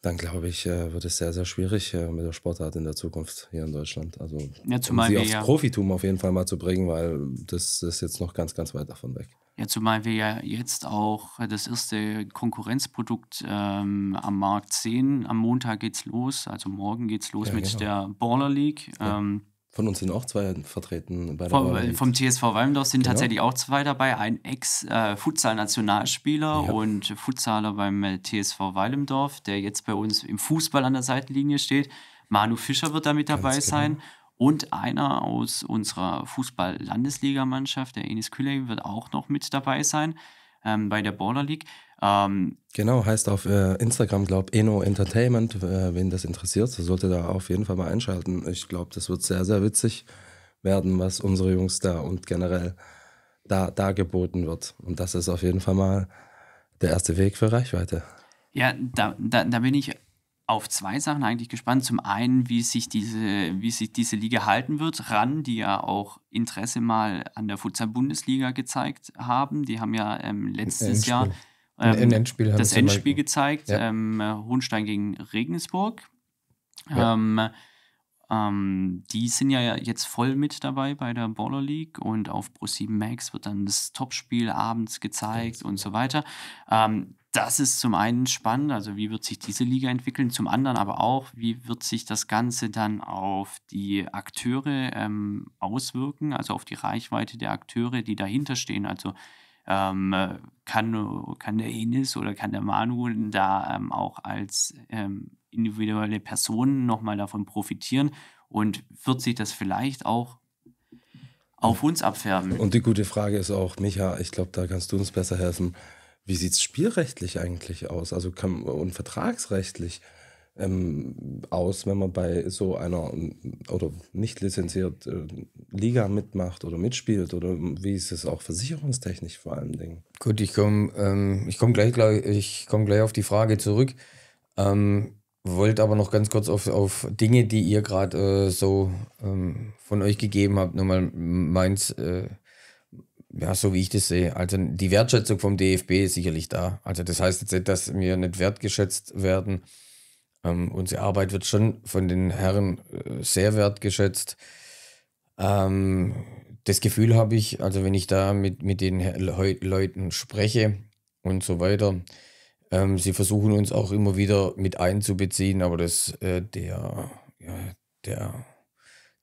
dann glaube ich, äh, wird es sehr, sehr schwierig äh, mit der Sportart in der Zukunft hier in Deutschland. Also ja, um sie aufs ja. Profitum auf jeden Fall mal zu bringen, weil das ist jetzt noch ganz, ganz weit davon weg. Ja, zumal wir ja jetzt auch äh, das erste Konkurrenzprodukt ähm, am Markt sehen. Am Montag geht's los, also morgen geht's los ja, mit genau. der Baller League. Ähm, von uns sind auch zwei vertreten bei der Vom, vom TSV Walmdorf sind genau. tatsächlich auch zwei dabei. Ein Ex-Futsal-Nationalspieler äh, ja. und Futsaler beim äh, TSV Walmdorf, der jetzt bei uns im Fußball an der Seitenlinie steht. Manu Fischer wird da mit dabei Ganz genau. sein. Und einer aus unserer Fußball-Landesligamannschaft, der Enis Kühley, wird auch noch mit dabei sein ähm, bei der Border League. Ähm, genau, heißt auf äh, Instagram, glaube ich, Eno Entertainment, äh, wen das interessiert, sollte da auf jeden Fall mal einschalten. Ich glaube, das wird sehr, sehr witzig werden, was unsere Jungs da und generell da, da geboten wird. Und das ist auf jeden Fall mal der erste Weg für Reichweite. Ja, da, da, da bin ich auf zwei Sachen eigentlich gespannt. Zum einen, wie sich diese, wie sich diese Liga halten wird. RAN, die ja auch Interesse mal an der Futsal-Bundesliga gezeigt haben. Die haben ja ähm, letztes Endspiel. Jahr ähm, Im Endspiel das Endspiel gezeigt. Ja. Ähm, Hohenstein gegen Regensburg. Ja. Ähm, ähm, die sind ja jetzt voll mit dabei bei der Baller League und auf Pro7 Max wird dann das Topspiel abends gezeigt und genau. so weiter. Ähm, das ist zum einen spannend, also wie wird sich diese Liga entwickeln, zum anderen aber auch, wie wird sich das Ganze dann auf die Akteure ähm, auswirken, also auf die Reichweite der Akteure, die dahinter stehen. Also ähm, äh, kann, kann der Enis oder kann der Manu da ähm, auch als ähm, individuelle Person nochmal davon profitieren und wird sich das vielleicht auch auf uns abfärben. Und die gute Frage ist auch, Micha, ich glaube, da kannst du uns besser helfen. Wie sieht es spielrechtlich eigentlich aus? Also und vertragsrechtlich? ähm, aus, wenn man bei so einer oder nicht lizenziert äh, Liga mitmacht oder mitspielt oder wie ist es auch versicherungstechnisch vor allen Dingen? Gut, ich komme ähm, komm gleich, ich komm gleich auf die Frage zurück. Ähm, wollte aber noch ganz kurz auf, auf Dinge, die ihr gerade äh, so ähm, von euch gegeben habt, nochmal meins, äh, ja, so wie ich das sehe. Also die Wertschätzung vom DFB ist sicherlich da. Also das heißt jetzt nicht, dass wir nicht wertgeschätzt werden. Ähm, unsere Arbeit wird schon von den Herren äh, sehr wertgeschätzt. Ähm, das Gefühl habe ich, also wenn ich da mit, mit den Le Leuten spreche und so weiter, ähm, sie versuchen uns auch immer wieder mit einzubeziehen, aber das, äh, der, ja, der,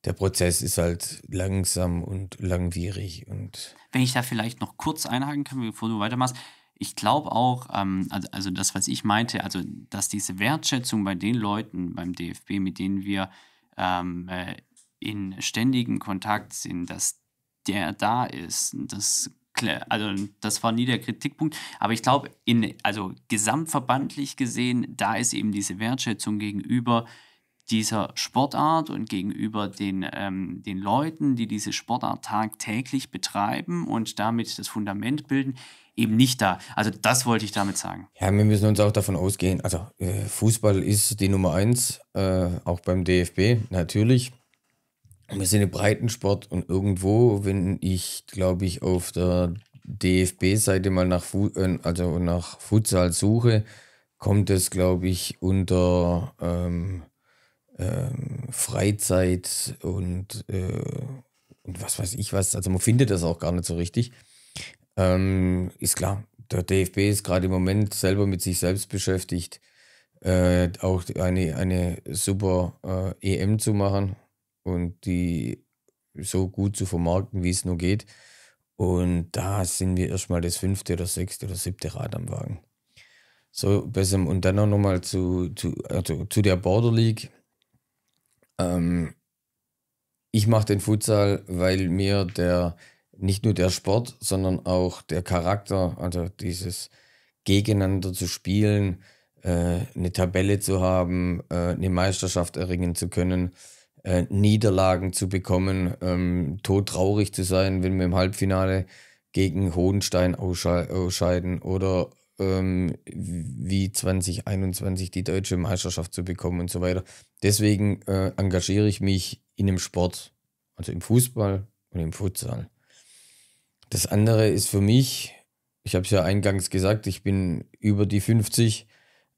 der Prozess ist halt langsam und langwierig. Und wenn ich da vielleicht noch kurz einhaken kann, bevor du weitermachst, ich glaube auch, ähm, also, also das, was ich meinte, also dass diese Wertschätzung bei den Leuten beim DFB, mit denen wir ähm, äh, in ständigem Kontakt sind, dass der da ist, das also das war nie der Kritikpunkt, aber ich glaube, also gesamtverbandlich gesehen, da ist eben diese Wertschätzung gegenüber dieser Sportart und gegenüber den, ähm, den Leuten, die diese Sportart tagtäglich betreiben und damit das Fundament bilden, eben nicht da. Also das wollte ich damit sagen. Ja, wir müssen uns auch davon ausgehen. Also äh, Fußball ist die Nummer eins, äh, auch beim DFB natürlich. Wir sind im Breitensport und irgendwo, wenn ich, glaube ich, auf der DFB-Seite mal nach, Fu äh, also nach Futsal suche, kommt es, glaube ich, unter ähm, ähm, Freizeit und, äh, und was weiß ich was. Also man findet das auch gar nicht so richtig. Ähm, ist klar, der DFB ist gerade im Moment selber mit sich selbst beschäftigt, äh, auch eine, eine super äh, EM zu machen und die so gut zu vermarkten, wie es nur geht. Und da sind wir erstmal das fünfte oder sechste oder siebte Rad am Wagen. So, besser. Und dann auch nochmal zu, zu, also zu der Border League. Ähm, ich mache den Futsal, weil mir der nicht nur der Sport, sondern auch der Charakter, also dieses Gegeneinander zu spielen, äh, eine Tabelle zu haben, äh, eine Meisterschaft erringen zu können, äh, Niederlagen zu bekommen, ähm, todtraurig zu sein, wenn wir im Halbfinale gegen Hohenstein ausscheiden oder ähm, wie 2021 die deutsche Meisterschaft zu bekommen und so weiter. Deswegen äh, engagiere ich mich in dem Sport, also im Fußball und im Futsal. Das andere ist für mich, ich habe es ja eingangs gesagt, ich bin über die 50.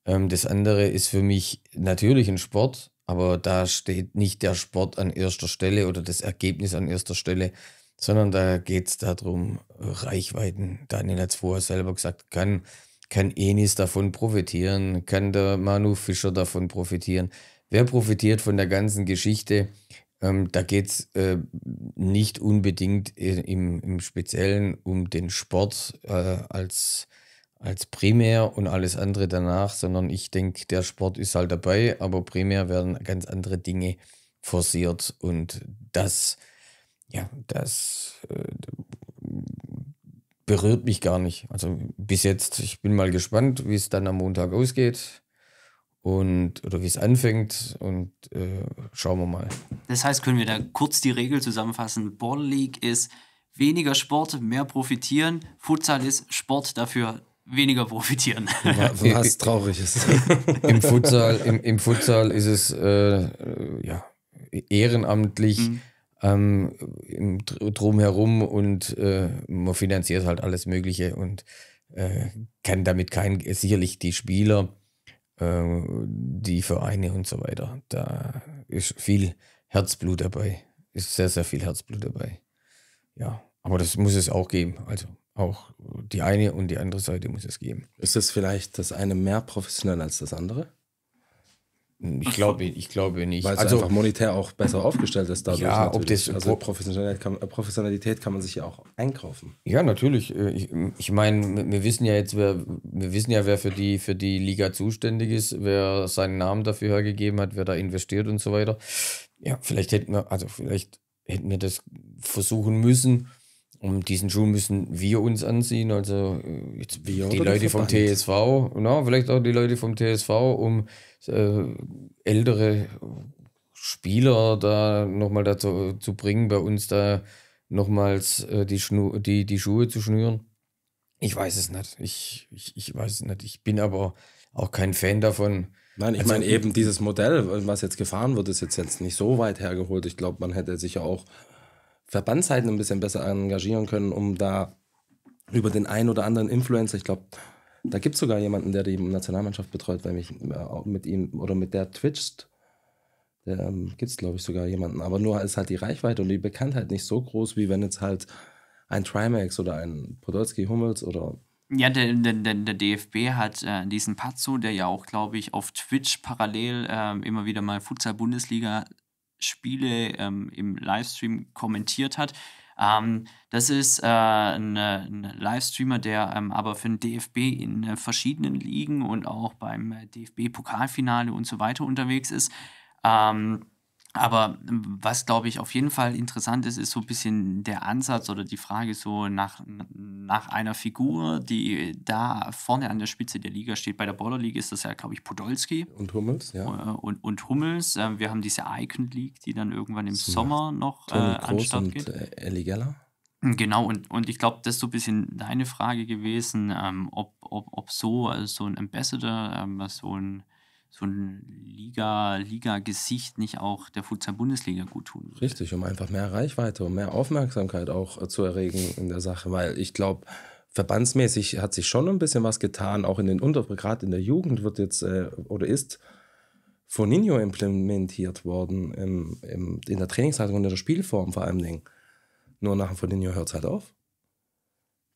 Ähm, das andere ist für mich natürlich ein Sport, aber da steht nicht der Sport an erster Stelle oder das Ergebnis an erster Stelle, sondern da geht es darum, Reichweiten. Daniel hat es vorher selber gesagt, kann, kann Enis davon profitieren, kann der Manu Fischer davon profitieren. Wer profitiert von der ganzen Geschichte? Ähm, da geht es äh, nicht unbedingt im, im, Speziellen um den Sport äh, als, als primär und alles andere danach, sondern ich denke, der Sport ist halt dabei, aber primär werden ganz andere Dinge forciert und das, ja, das äh, berührt mich gar nicht. Also bis jetzt, ich bin mal gespannt, wie es dann am Montag ausgeht und oder wie es anfängt und äh, schauen wir mal. Das heißt, können wir da kurz die Regel zusammenfassen? Ball League ist weniger Sport, mehr profitieren. Futsal ist Sport dafür weniger profitieren. Was traurig ist. Im Futsal, im, im Futsal ist es äh, ja, ehrenamtlich. Mhm. Ähm, drumherum und äh, man finanziert halt alles Mögliche und äh, kann damit kein, sicherlich die Spieler äh, die Vereine und so weiter. Da ist viel Herzblut dabei. Ist sehr, sehr viel Herzblut dabei. Ja, aber das muss es auch geben. Also auch die eine und die andere Seite muss es geben. Ist das vielleicht das eine mehr professionell als das andere? Ich glaube, ich glaube nicht. Weil also einfach monetär auch besser mhm. aufgestellt ist dadurch. Ja, natürlich. ob das also Professionalität kann, äh, Professionalität kann man sich ja auch einkaufen. Ja, natürlich. Äh, ich, ich meine, wir wissen ja jetzt, wer, wir wissen ja, wer für die für die Liga zuständig ist, wer seinen Namen dafür hergegeben hat, wer da investiert und so weiter. Ja, vielleicht hätten wir, also vielleicht hätten wir das versuchen müssen, um diesen Schuh müssen wir uns anziehen, also äh, die Leute vom TSV, na, vielleicht auch die Leute vom TSV, um äh, ältere Spieler da nochmal dazu äh, zu bringen, bei uns da nochmals äh, die, Schnu die, die Schuhe zu schnüren. Ich weiß es nicht. Ich, ich, ich weiß es nicht. Ich bin aber auch kein Fan davon. Nein, ich also, meine eben dieses Modell, was jetzt gefahren wird, ist jetzt, jetzt nicht so weit hergeholt. Ich glaube, man hätte sich ja auch Verbandsseiten ein bisschen besser engagieren können, um da über den einen oder anderen Influencer, ich glaube, da gibt es sogar jemanden, der die Nationalmannschaft betreut, weil mich äh, mit ihm oder mit der twitcht. Da ähm, gibt es, glaube ich, sogar jemanden. Aber nur ist halt die Reichweite und die Bekanntheit nicht so groß, wie wenn jetzt halt ein Trimax oder ein Podolski Hummels oder. Ja, der, der, der DFB hat äh, diesen Pazzo, der ja auch, glaube ich, auf Twitch parallel äh, immer wieder mal Futsal-Bundesliga Spiele ähm, im Livestream kommentiert hat. Ähm, das ist äh, ein, äh, ein, Livestreamer, der ähm, aber für den DFB in äh, verschiedenen Ligen und auch beim äh, DFB-Pokalfinale und so weiter unterwegs ist. Ähm, aber ähm, was, glaube ich, auf jeden Fall interessant ist, ist so ein bisschen der Ansatz oder die Frage so nach, nach einer Figur, die da vorne an der Spitze der Liga steht. Bei der Border League ist das ja, glaube ich, Podolski. Und Hummels, ja. Äh, und, und Hummels. Ähm, wir haben diese Icon League, die dann irgendwann im so, Sommer noch äh, anstatt und geht. Und äh, Ellie Geller. Genau, und, und ich glaube, das ist so ein bisschen deine Frage gewesen, ähm, ob, ob, ob so also so ein Ambassador, ähm, so ein so ein Liga, Liga-Gesicht nicht auch der Futsal-Bundesliga gut tun würde. Richtig, um einfach mehr Reichweite und mehr Aufmerksamkeit auch äh, zu erregen in der Sache, weil ich glaube, verbandsmäßig hat sich schon ein bisschen was getan, auch in den Untergrad, gerade in der Jugend wird jetzt äh, oder ist Foninho implementiert worden im, im, in der Trainingsleitung und in der Spielform vor allem Dingen. Nur nach dem Foninho hört es halt auf.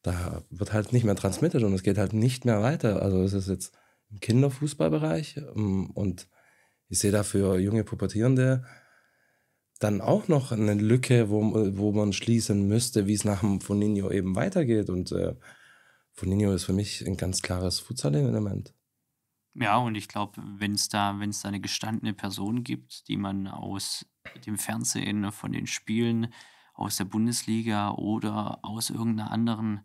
Da wird halt nicht mehr transmittet und es geht halt nicht mehr weiter. Also es ist jetzt im Kinderfußballbereich ähm, und ich sehe dafür junge Pubertierende dann auch noch eine Lücke, wo, wo man schließen müsste, wie es nach dem Foninho eben weitergeht. Und äh, Foninho ist für mich ein ganz klares Futsal-Element. Ja, und ich glaube, wenn es da, wenn's da eine gestandene Person gibt, die man aus dem Fernsehen, von den Spielen aus der Bundesliga oder aus irgendeiner anderen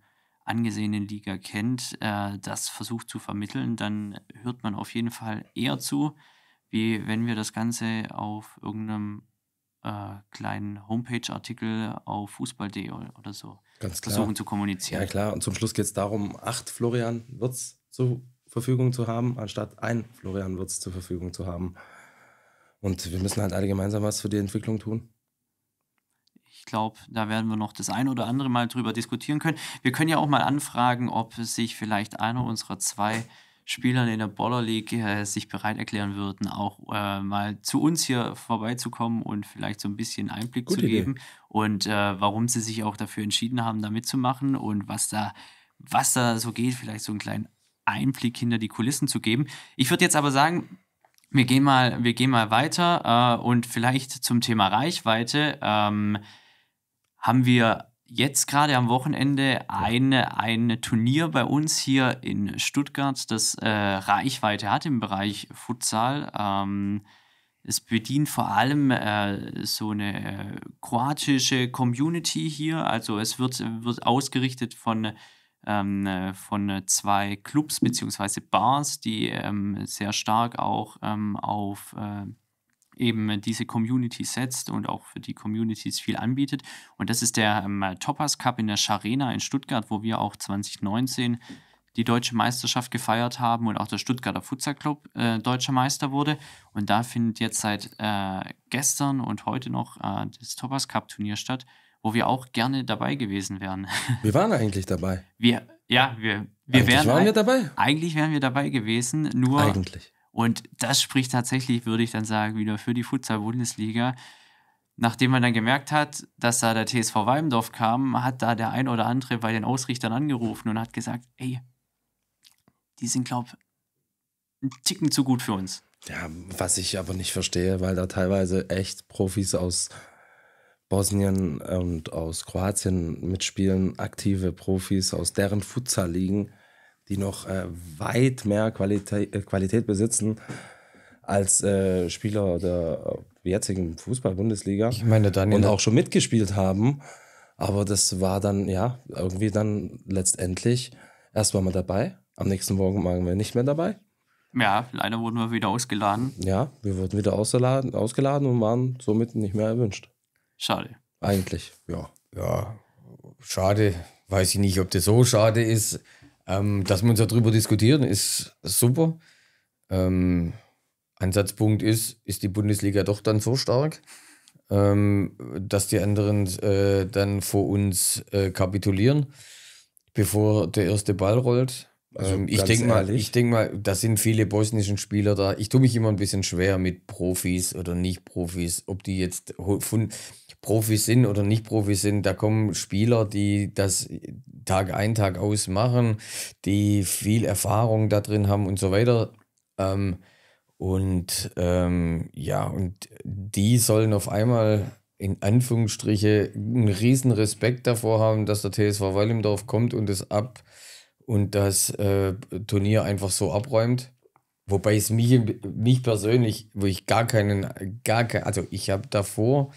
angesehenen Liga kennt, äh, das versucht zu vermitteln, dann hört man auf jeden Fall eher zu, wie wenn wir das Ganze auf irgendeinem äh, kleinen Homepage-Artikel auf fußball.de oder so Ganz klar. versuchen zu kommunizieren. Ja, klar. Und zum Schluss geht es darum, acht Florian Wirtz zur Verfügung zu haben, anstatt ein Florian Wirtz zur Verfügung zu haben. Und wir müssen halt alle gemeinsam was für die Entwicklung tun. Ich glaube, da werden wir noch das ein oder andere Mal drüber diskutieren können. Wir können ja auch mal anfragen, ob sich vielleicht einer unserer zwei Spieler in der Baller League äh, sich bereit erklären würden, auch äh, mal zu uns hier vorbeizukommen und vielleicht so ein bisschen Einblick Gute zu Idee. geben und äh, warum sie sich auch dafür entschieden haben, da mitzumachen und was da, was da so geht, vielleicht so einen kleinen Einblick hinter die Kulissen zu geben. Ich würde jetzt aber sagen, wir gehen mal, wir gehen mal weiter äh, und vielleicht zum Thema Reichweite. Ähm, haben wir jetzt gerade am Wochenende eine, ein Turnier bei uns hier in Stuttgart, das äh, Reichweite hat im Bereich Futsal. Ähm, es bedient vor allem äh, so eine äh, kroatische Community hier. Also es wird, wird ausgerichtet von, ähm, von zwei Clubs bzw. Bars, die ähm, sehr stark auch ähm, auf äh, eben diese Community setzt und auch für die Communities viel anbietet. Und das ist der ähm, Toppers Cup in der Scharena in Stuttgart, wo wir auch 2019 die deutsche Meisterschaft gefeiert haben und auch der Stuttgarter Futsal Club äh, deutscher Meister wurde. Und da findet jetzt seit äh, gestern und heute noch äh, das Topaz Cup Turnier statt, wo wir auch gerne dabei gewesen wären. Wir waren eigentlich dabei. Wir, ja, wir, wir eigentlich wären. Waren wir dabei? Eigentlich wären wir dabei gewesen, nur. Eigentlich. Und das spricht tatsächlich, würde ich dann sagen, wieder für die Futsal-Bundesliga. Nachdem man dann gemerkt hat, dass da der TSV Weimdorf kam, hat da der ein oder andere bei den Ausrichtern angerufen und hat gesagt, ey, die sind, glaub ich, einen Ticken zu gut für uns. Ja, was ich aber nicht verstehe, weil da teilweise echt Profis aus Bosnien und aus Kroatien mitspielen, aktive Profis aus deren Futsal liegen die noch äh, weit mehr Qualitä äh, Qualität besitzen als äh, Spieler der äh, jetzigen Fußball-Bundesliga. Ich meine, Daniel. Und auch schon mitgespielt haben. Aber das war dann, ja, irgendwie dann letztendlich, erst waren wir dabei, am nächsten Morgen waren wir nicht mehr dabei. Ja, leider wurden wir wieder ausgeladen. Ja, wir wurden wieder ausgeladen, ausgeladen und waren somit nicht mehr erwünscht. Schade. Eigentlich, ja. Ja, schade. Weiß ich nicht, ob das so schade ist. Ähm, dass wir uns darüber diskutieren, ist super. Ähm, Ansatzpunkt ist, ist die Bundesliga doch dann so stark, ähm, dass die anderen äh, dann vor uns äh, kapitulieren, bevor der erste Ball rollt. Also ähm, ich denke mal, denk mal, da sind viele bosnische Spieler da. Ich tue mich immer ein bisschen schwer mit Profis oder Nicht-Profis, ob die jetzt von, Profis sind oder nicht Profis sind, da kommen Spieler, die das Tag ein, Tag aus machen, die viel Erfahrung da drin haben und so weiter. Ähm, und ähm, ja, und die sollen auf einmal in Anführungsstriche einen riesen Respekt davor haben, dass der TSV Wallimdorf kommt und es ab und das äh, Turnier einfach so abräumt. Wobei es mich, mich persönlich, wo ich gar keinen, gar kein, also ich habe davor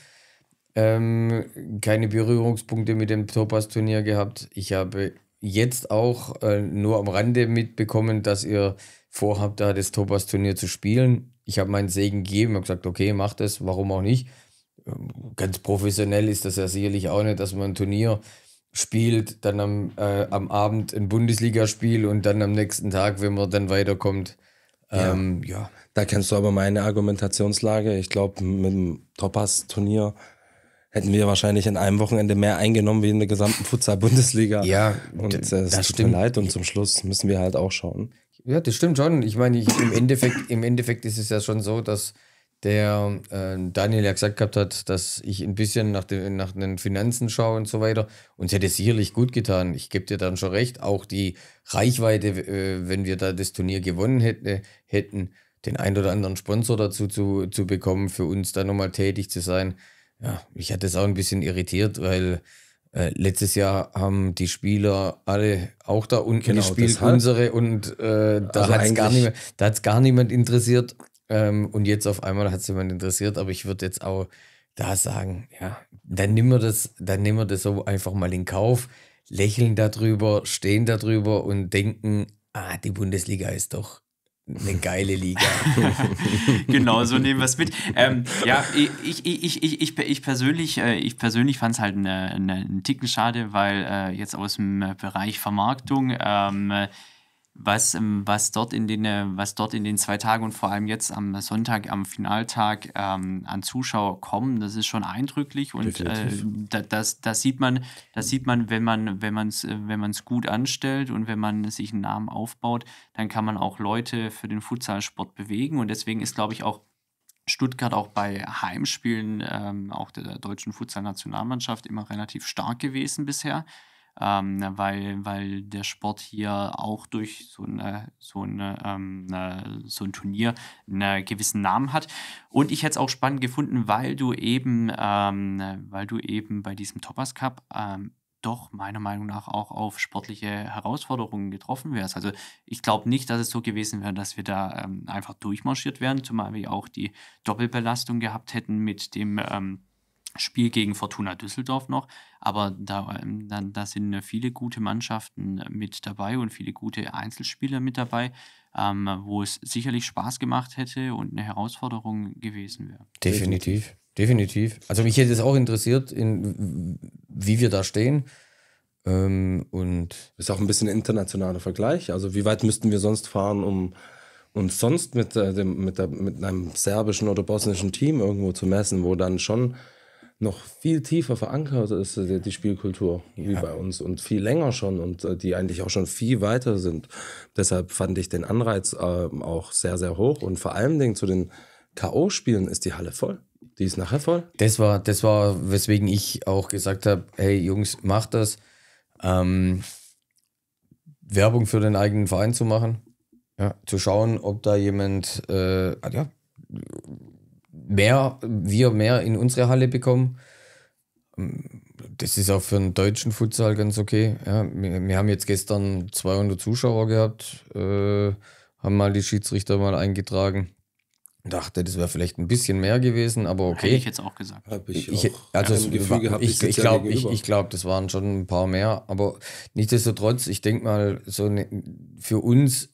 ähm, keine Berührungspunkte mit dem Topaz-Turnier gehabt. Ich habe jetzt auch äh, nur am Rande mitbekommen, dass ihr vorhabt, da das Topaz-Turnier zu spielen. Ich habe meinen Segen gegeben, und gesagt, okay, macht das, warum auch nicht. Ähm, ganz professionell ist das ja sicherlich auch nicht, dass man ein Turnier spielt, dann am, äh, am Abend ein Bundesligaspiel und dann am nächsten Tag, wenn man dann weiterkommt. Ähm, ja. ja. da kennst du aber meine Argumentationslage. Ich glaube, mit dem Topaz-Turnier hätten wir wahrscheinlich in einem Wochenende mehr eingenommen wie in der gesamten Futsal-Bundesliga. Ja, und äh, es tut stimmt. mir leid. Und zum Schluss müssen wir halt auch schauen. Ja, das stimmt schon. Ich meine, ich, im, Endeffekt, im Endeffekt ist es ja schon so, dass der äh, Daniel ja gesagt gehabt hat, dass ich ein bisschen nach, dem, nach den Finanzen schaue und so weiter. Und es hätte sicherlich gut getan. Ich gebe dir dann schon recht. Auch die Reichweite, äh, wenn wir da das Turnier gewonnen hätte, hätten, den ein oder anderen Sponsor dazu zu, zu bekommen, für uns da nochmal tätig zu sein ja, mich hat das auch ein bisschen irritiert, weil äh, letztes Jahr haben die Spieler alle auch da unten genau, gespielt, deshalb. unsere, und äh, da also hat es gar, gar niemand interessiert. Ähm, und jetzt auf einmal hat es jemand interessiert, aber ich würde jetzt auch da sagen, ja, dann nehmen wir das, dann nehmen wir das so einfach mal in Kauf, lächeln darüber, stehen darüber und denken, ah, die Bundesliga ist doch eine geile Liga. genau, so nehmen wir es mit. Ähm, ja, ich, ich, ich, ich, ich persönlich, äh, ich persönlich fand es halt ne, ne, einen eine, eine Ticken schade, weil äh, jetzt aus dem Bereich Vermarktung ähm, was, ähm, was, dort in den, äh, was dort in den zwei Tagen und vor allem jetzt am Sonntag, am Finaltag ähm, an Zuschauer kommen, das ist schon eindrücklich und äh, das, das sieht man, das sieht man, wenn man, wenn man es, äh, wenn man gut anstellt und wenn man sich einen Namen aufbaut, dann kann man auch Leute für den Futsalsport bewegen und deswegen ist, glaube ich, auch Stuttgart auch bei Heimspielen ähm, auch der, der deutschen Futsal-Nationalmannschaft immer relativ stark gewesen bisher ähm, weil, weil der Sport hier auch durch so, eine, so, eine, ähm, so ein Turnier einen gewissen Namen hat. Und ich hätte es auch spannend gefunden, weil du eben, ähm, weil du eben bei diesem Toppers Cup ähm, doch meiner Meinung nach auch auf sportliche Herausforderungen getroffen wärst. Also ich glaube nicht, dass es so gewesen wäre, dass wir da ähm, einfach durchmarschiert wären, zumal wir auch die Doppelbelastung gehabt hätten mit dem ähm, Spiel gegen Fortuna Düsseldorf noch, aber da, ähm, da, da, sind äh, viele gute Mannschaften äh, mit dabei und viele gute Einzelspieler mit dabei, ähm, wo es sicherlich Spaß gemacht hätte und eine Herausforderung gewesen wäre. Definitiv, definitiv. Also mich hätte es auch interessiert, in, wie wir da stehen. Ähm, und ist auch ein bisschen internationaler Vergleich. Also wie weit müssten wir sonst fahren, um uns sonst mit, äh, dem, mit, der, mit einem serbischen oder bosnischen Team irgendwo zu messen, wo dann schon noch viel tiefer verankert ist äh, die Spielkultur ja. wie bei uns und viel länger schon und äh, die eigentlich auch schon viel weiter sind. Deshalb fand ich den Anreiz ähm, auch sehr, sehr hoch und vor allem Dingen zu den K.O.-Spielen ist die Halle voll. Die ist nachher voll. Das war, das war, weswegen ich auch gesagt habe, hey Jungs, macht das. Ähm, Werbung für den eigenen Verein zu machen. Ja. Zu schauen, ob da jemand äh, ah, ja, mehr, wir mehr in unsere Halle bekommen. Das ist auch für einen deutschen Futsal ganz okay. Ja, wir, wir haben jetzt gestern 200 Zuschauer gehabt, äh, haben mal die Schiedsrichter mal eingetragen. Dachte, das wäre vielleicht ein bisschen mehr gewesen, aber okay. Hätte ich jetzt auch gesagt. Hab ich, ich also es, Gefühl gehabt, ich, ich glaube, ich, ich glaub, das waren schon ein paar mehr, aber nichtsdestotrotz, ich denke mal, so ne, für uns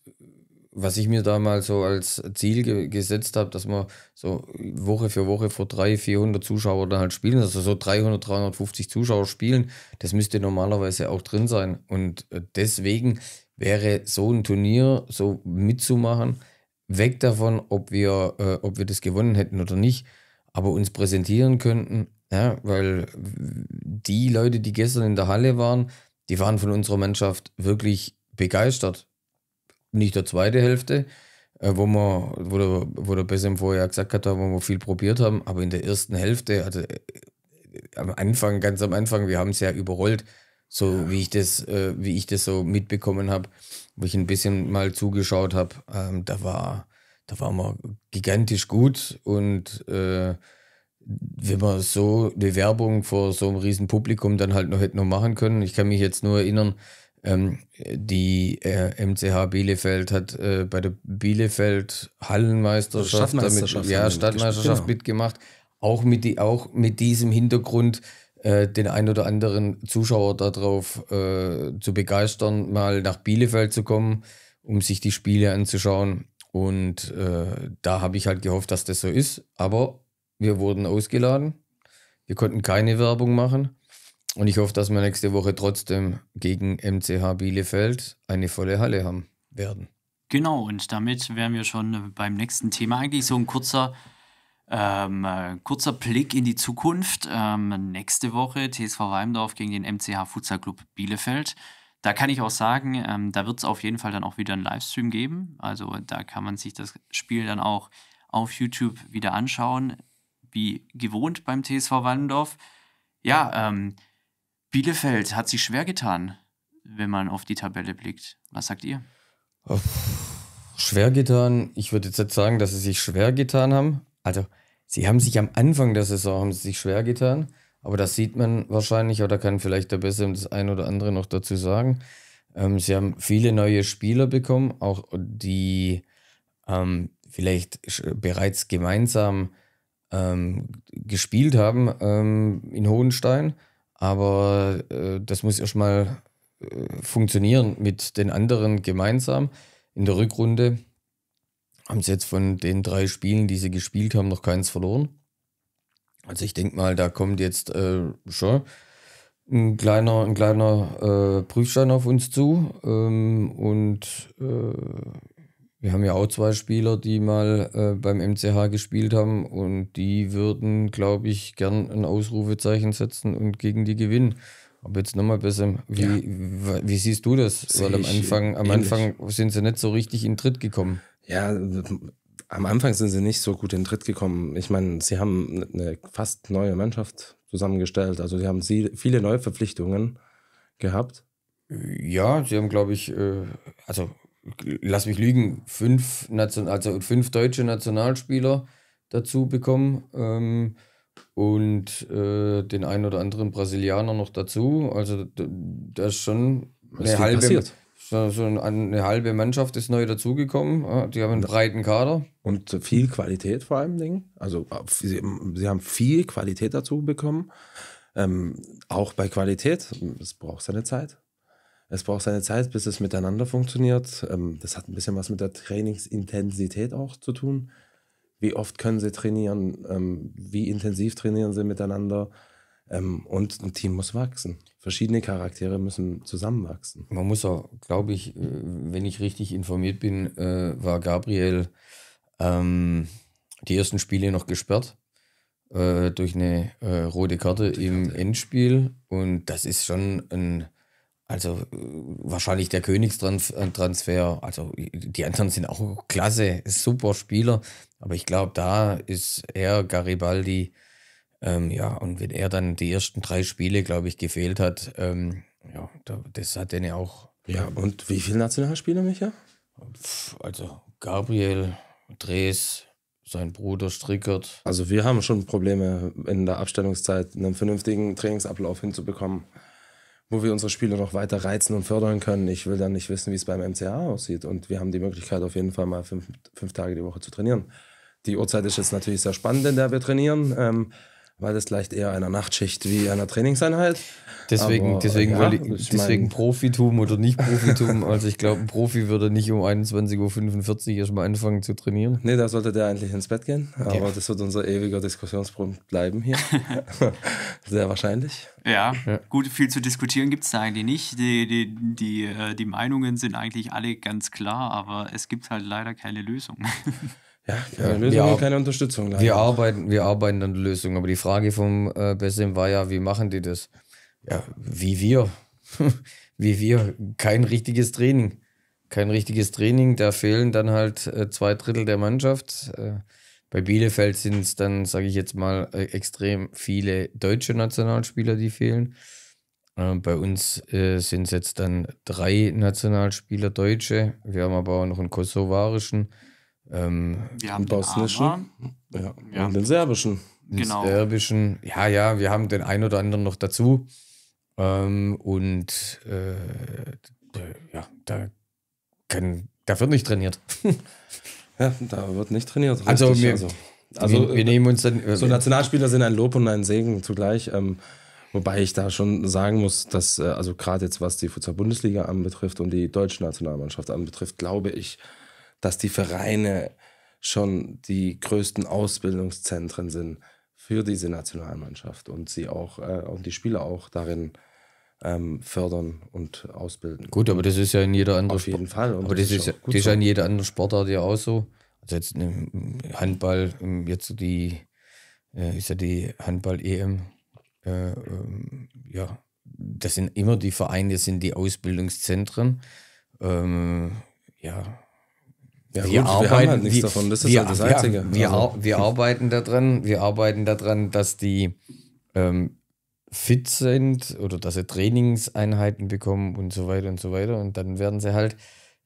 was ich mir da mal so als Ziel ge gesetzt habe, dass man so Woche für Woche vor 300, 400 Zuschauer dann halt spielen, also so 300, 350 Zuschauer spielen, das müsste normalerweise auch drin sein. Und äh, deswegen wäre so ein Turnier so mitzumachen, weg davon, ob wir, äh, ob wir das gewonnen hätten oder nicht, aber uns präsentieren könnten, ja, weil die Leute, die gestern in der Halle waren, die waren von unserer Mannschaft wirklich begeistert nicht der zweite Hälfte, äh, wo wir, wo der, wo der Bessem vorher gesagt hat, wo wir viel probiert haben, aber in der ersten Hälfte, also äh, am Anfang, ganz am Anfang, wir haben es ja überrollt, so ja. wie ich das, äh, wie ich das so mitbekommen habe, wo ich ein bisschen mal zugeschaut habe, ähm, da war, da waren wir gigantisch gut und äh, wenn man so eine Werbung vor so einem riesen Publikum dann halt noch hätte noch machen können, ich kann mich jetzt nur erinnern, ähm, die äh, MCH Bielefeld hat äh, bei der Bielefeld Hallenmeisterschaft, also damit, ja, Stadtmeisterschaft genau. mitgemacht, auch mit, die, auch mit diesem Hintergrund äh, den ein oder anderen Zuschauer darauf äh, zu begeistern, mal nach Bielefeld zu kommen, um sich die Spiele anzuschauen. Und äh, da habe ich halt gehofft, dass das so ist. Aber wir wurden ausgeladen. Wir konnten keine Werbung machen. Und ich hoffe, dass wir nächste Woche trotzdem gegen MCH Bielefeld eine volle Halle haben werden. Genau, und damit wären wir schon beim nächsten Thema. Eigentlich so ein kurzer, ähm, äh, kurzer Blick in die Zukunft. Ähm, nächste Woche TSV Weimdorf gegen den MCH Futsal Club Bielefeld. Da kann ich auch sagen, ähm, da wird es auf jeden Fall dann auch wieder einen Livestream geben. Also da kann man sich das Spiel dann auch auf YouTube wieder anschauen, wie gewohnt beim TSV Weimdorf. Ja, ähm, Bielefeld hat sich schwer getan, wenn man auf die Tabelle blickt. Was sagt ihr? Oh, schwer getan. Ich würde jetzt nicht sagen, dass sie sich schwer getan haben. Also, sie haben sich am Anfang der Saison haben sie sich schwer getan. Aber das sieht man wahrscheinlich oder kann vielleicht der Bessere das ein oder andere noch dazu sagen. Ähm, sie haben viele neue Spieler bekommen, auch die ähm, vielleicht bereits gemeinsam ähm, gespielt haben ähm, in Hohenstein aber äh, das muss erstmal äh, funktionieren mit den anderen gemeinsam. In der Rückrunde haben sie jetzt von den drei Spielen, die sie gespielt haben, noch keins verloren. Also ich denke mal, da kommt jetzt äh, schon ein kleiner, ein kleiner äh, Prüfstein auf uns zu. Ähm, und äh, wir haben ja auch zwei Spieler, die mal äh, beim MCH gespielt haben und die würden, glaube ich, gern ein Ausrufezeichen setzen und gegen die gewinnen. Aber jetzt nochmal besser, wie, ja. wie, siehst du das? Sehe Weil am Anfang, am Anfang sind sie nicht so richtig in Tritt gekommen. Ja, am Anfang sind sie nicht so gut in Tritt gekommen. Ich meine, sie haben eine fast neue Mannschaft zusammengestellt. Also sie haben viele neue Verpflichtungen gehabt. Ja, sie haben, glaube ich, äh, also lass mich lügen, fünf, Nation, also fünf deutsche Nationalspieler dazu bekommen ähm, und äh, den einen oder anderen Brasilianer noch dazu. Also da ist schon eine halbe, So, so eine, halbe Mannschaft ist neu dazugekommen. Ja, die haben einen breiten Kader. Und viel Qualität vor allem Also sie, sie haben viel Qualität dazu bekommen. Ähm, auch bei Qualität, es braucht seine Zeit. Es braucht seine Zeit, bis es miteinander funktioniert. Ähm, das hat ein bisschen was mit der Trainingsintensität auch zu tun. Wie oft können sie trainieren? Ähm, wie intensiv trainieren sie miteinander? Ähm, und ein Team muss wachsen. Verschiedene Charaktere müssen zusammenwachsen. Man muss auch, glaube ich, äh, wenn ich richtig informiert bin, äh, war Gabriel ähm, die ersten Spiele noch gesperrt äh, durch eine rote Karte, rote Karte im Endspiel. Und das ist schon ein also äh, wahrscheinlich der Königstransfer. Also die anderen sind auch klasse, super Spieler. Aber ich glaube, da ist er Garibaldi. Ähm, ja, und wenn er dann die ersten drei Spiele, glaube ich, gefehlt hat, ähm, ja, das hat er ja auch. Ja, und wie viele Nationalspieler, Micha? Also Gabriel, Dres, sein Bruder Strickert. Also wir haben schon Probleme in der Abstellungszeit einen vernünftigen Trainingsablauf hinzubekommen wo wir unsere Spieler noch weiter reizen und fördern können. Ich will dann nicht wissen, wie es beim MCA aussieht. Und wir haben die Möglichkeit, auf jeden Fall mal fünf, fünf Tage die Woche zu trainieren. Die Uhrzeit ist jetzt natürlich sehr spannend, in der wir trainieren. Ähm, war das vielleicht eher einer Nachtschicht wie einer Trainingseinheit. Deswegen, Aber, deswegen, ja, ich, ich deswegen mein... Profitum oder nicht Profitum. also ich glaube, ein Profi würde nicht um 21.45 Uhr erstmal anfangen zu trainieren. Nee, da sollte der eigentlich ins Bett gehen. Aber das wird unser ewiger Diskussionspunkt bleiben hier. Sehr wahrscheinlich. Ja, ja, gut, viel zu diskutieren gibt es da eigentlich nicht. Die, die, die, äh, die Meinungen sind eigentlich alle ganz klar, aber es gibt halt leider keine Lösung. Ja, keine Lösung und keine Unterstützung. Leider. Wir arbeiten, wir arbeiten an der Lösung, aber die Frage vom äh, Bessim war ja, wie machen die das? Ja, wie wir. wie wir. Kein richtiges Training. Kein richtiges Training, da fehlen dann halt äh, zwei Drittel der Mannschaft. Äh, bei Bielefeld sind es dann, sage ich jetzt mal, äh, extrem viele deutsche Nationalspieler, die fehlen. Ähm, bei uns äh, sind es jetzt dann drei Nationalspieler Deutsche. Wir haben aber auch noch einen kosovarischen ähm, wir haben den bosnischen. Ja, ja. Und den serbischen. Genau. Den genau. serbischen. Ja, ja, wir haben den einen oder anderen noch dazu. Ähm, und äh, ja, da, kann, da wird nicht trainiert. ja, da wird nicht trainiert. Richtig. Also, wir, also, also wir, wir, nehmen uns dann. So Nationalspieler sind ein Lob und ein Segen zugleich. Ähm, Wobei ich da schon sagen muss, dass, äh, also gerade jetzt was die Futsal-Bundesliga anbetrifft und die deutsche Nationalmannschaft anbetrifft, glaube ich, dass die Vereine schon die größten Ausbildungszentren sind für diese Nationalmannschaft und sie auch äh, und die Spieler auch darin ähm, fördern und ausbilden. Gut, aber das ist ja in jeder anderen Auf jeden Sport Fall. Und aber das, ist, ja, das ist ja in jeder anderen Sportart ja auch so. Also jetzt Handball, ähm, jetzt die äh, ist ja die Handball-EM. Äh, ähm, ja, das sind immer die Vereine, sind die Ausbildungszentren. Ähm, ja, ja, wir gut, arbeiten, wir haben halt nichts wir, davon, das ist wir, halt das Einzige. Wir, also. wir arbeiten daran, wir arbeiten daran, dass die ähm, fit sind oder dass sie Trainingseinheiten bekommen und so weiter und so weiter. Und dann werden sie halt,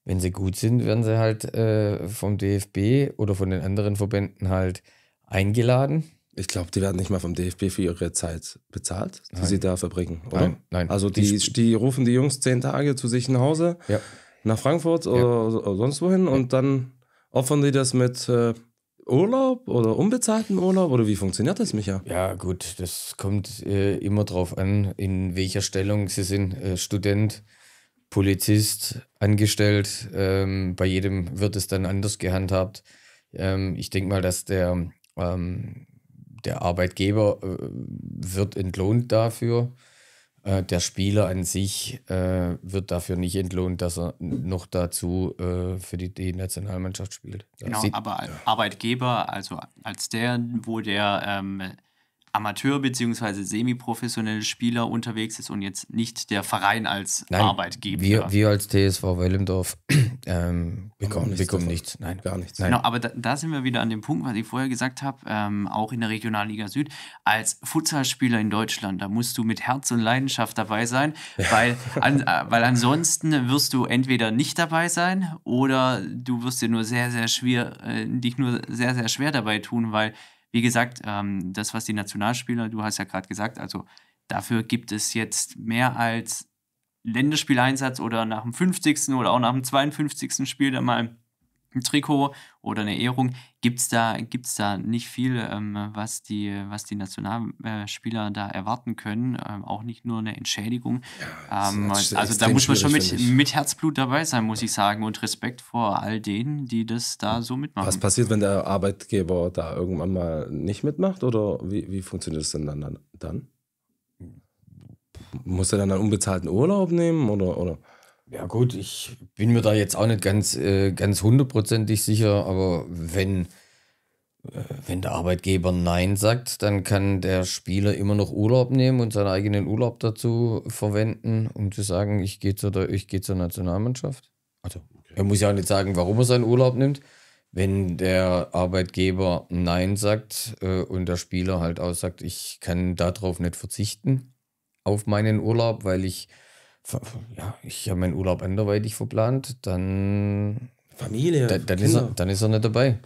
wenn sie gut sind, werden sie halt äh, vom DFB oder von den anderen Verbänden halt eingeladen. Ich glaube, die werden nicht mal vom DFB für ihre Zeit bezahlt, die nein. sie da verbringen, oder? Nein, nein. Also die, die, die rufen die Jungs zehn Tage zu sich nach Hause. Ja nach Frankfurt oder, ja. oder sonst wohin und dann opfern die das mit äh, Urlaub oder unbezahlten Urlaub oder wie funktioniert das, Micha? Ja, gut, das kommt äh, immer darauf an, in welcher Stellung Sie sind. Äh, Student, Polizist, Angestellt. Ähm, bei jedem wird es dann anders gehandhabt. Ähm, ich denke mal, dass der, ähm, der Arbeitgeber äh, wird entlohnt dafür äh, der Spieler an sich äh, wird dafür nicht entlohnt, dass er noch dazu äh, für die, die, Nationalmannschaft spielt. Das genau, aber als Arbeitgeber, also als der, wo der ähm, Amateur- bzw. semi-professionelle Spieler unterwegs ist und jetzt nicht der Verein als Nein, Arbeitgeber. Wir, wir als TSV Wellendorf ähm, bekommen, bekommen nichts. Nein, gar nichts. Nein. Genau, aber da, da, sind wir wieder an dem Punkt, was ich vorher gesagt habe, ähm, auch in der Regionalliga Süd. Als Futsalspieler in Deutschland, da musst du mit Herz und Leidenschaft dabei sein, weil, an, äh, weil ansonsten wirst du entweder nicht dabei sein oder du wirst dir nur sehr, sehr schwer, äh, dich nur sehr, sehr schwer dabei tun, weil wie gesagt, ähm, das, was die Nationalspieler, du hast ja gerade gesagt, also dafür gibt es jetzt mehr als Länderspieleinsatz oder nach dem 50. oder auch nach dem 52. Spiel dann mal Trikot oder eine Ehrung. Gibt es da, gibt's da nicht viel, ähm, was, die, was die Nationalspieler da erwarten können? Ähm, auch nicht nur eine Entschädigung. Ja, ähm, also da muss man schon mit, mit Herzblut dabei sein, muss ich sagen, und Respekt vor all denen, die das da so mitmachen. Was passiert, wenn der Arbeitgeber da irgendwann mal nicht mitmacht? Oder wie, wie funktioniert das denn dann? dann? Muss er dann einen unbezahlten Urlaub nehmen? Oder, oder? Ja gut, ich bin mir da jetzt auch nicht ganz, äh, ganz hundertprozentig sicher, aber wenn, äh, wenn der Arbeitgeber Nein sagt, dann kann der Spieler immer noch Urlaub nehmen und seinen eigenen Urlaub dazu verwenden, um zu sagen, ich gehe zu der, zur Nationalmannschaft. Also okay. er muss ja auch nicht sagen, warum er seinen Urlaub nimmt. Wenn der Arbeitgeber Nein sagt äh, und der Spieler halt auch sagt, ich kann darauf nicht verzichten, auf meinen Urlaub, weil ich ja, ich habe meinen Urlaub anderweitig verplant, dann. Familie. Da, dann, ist er, dann ist er nicht dabei.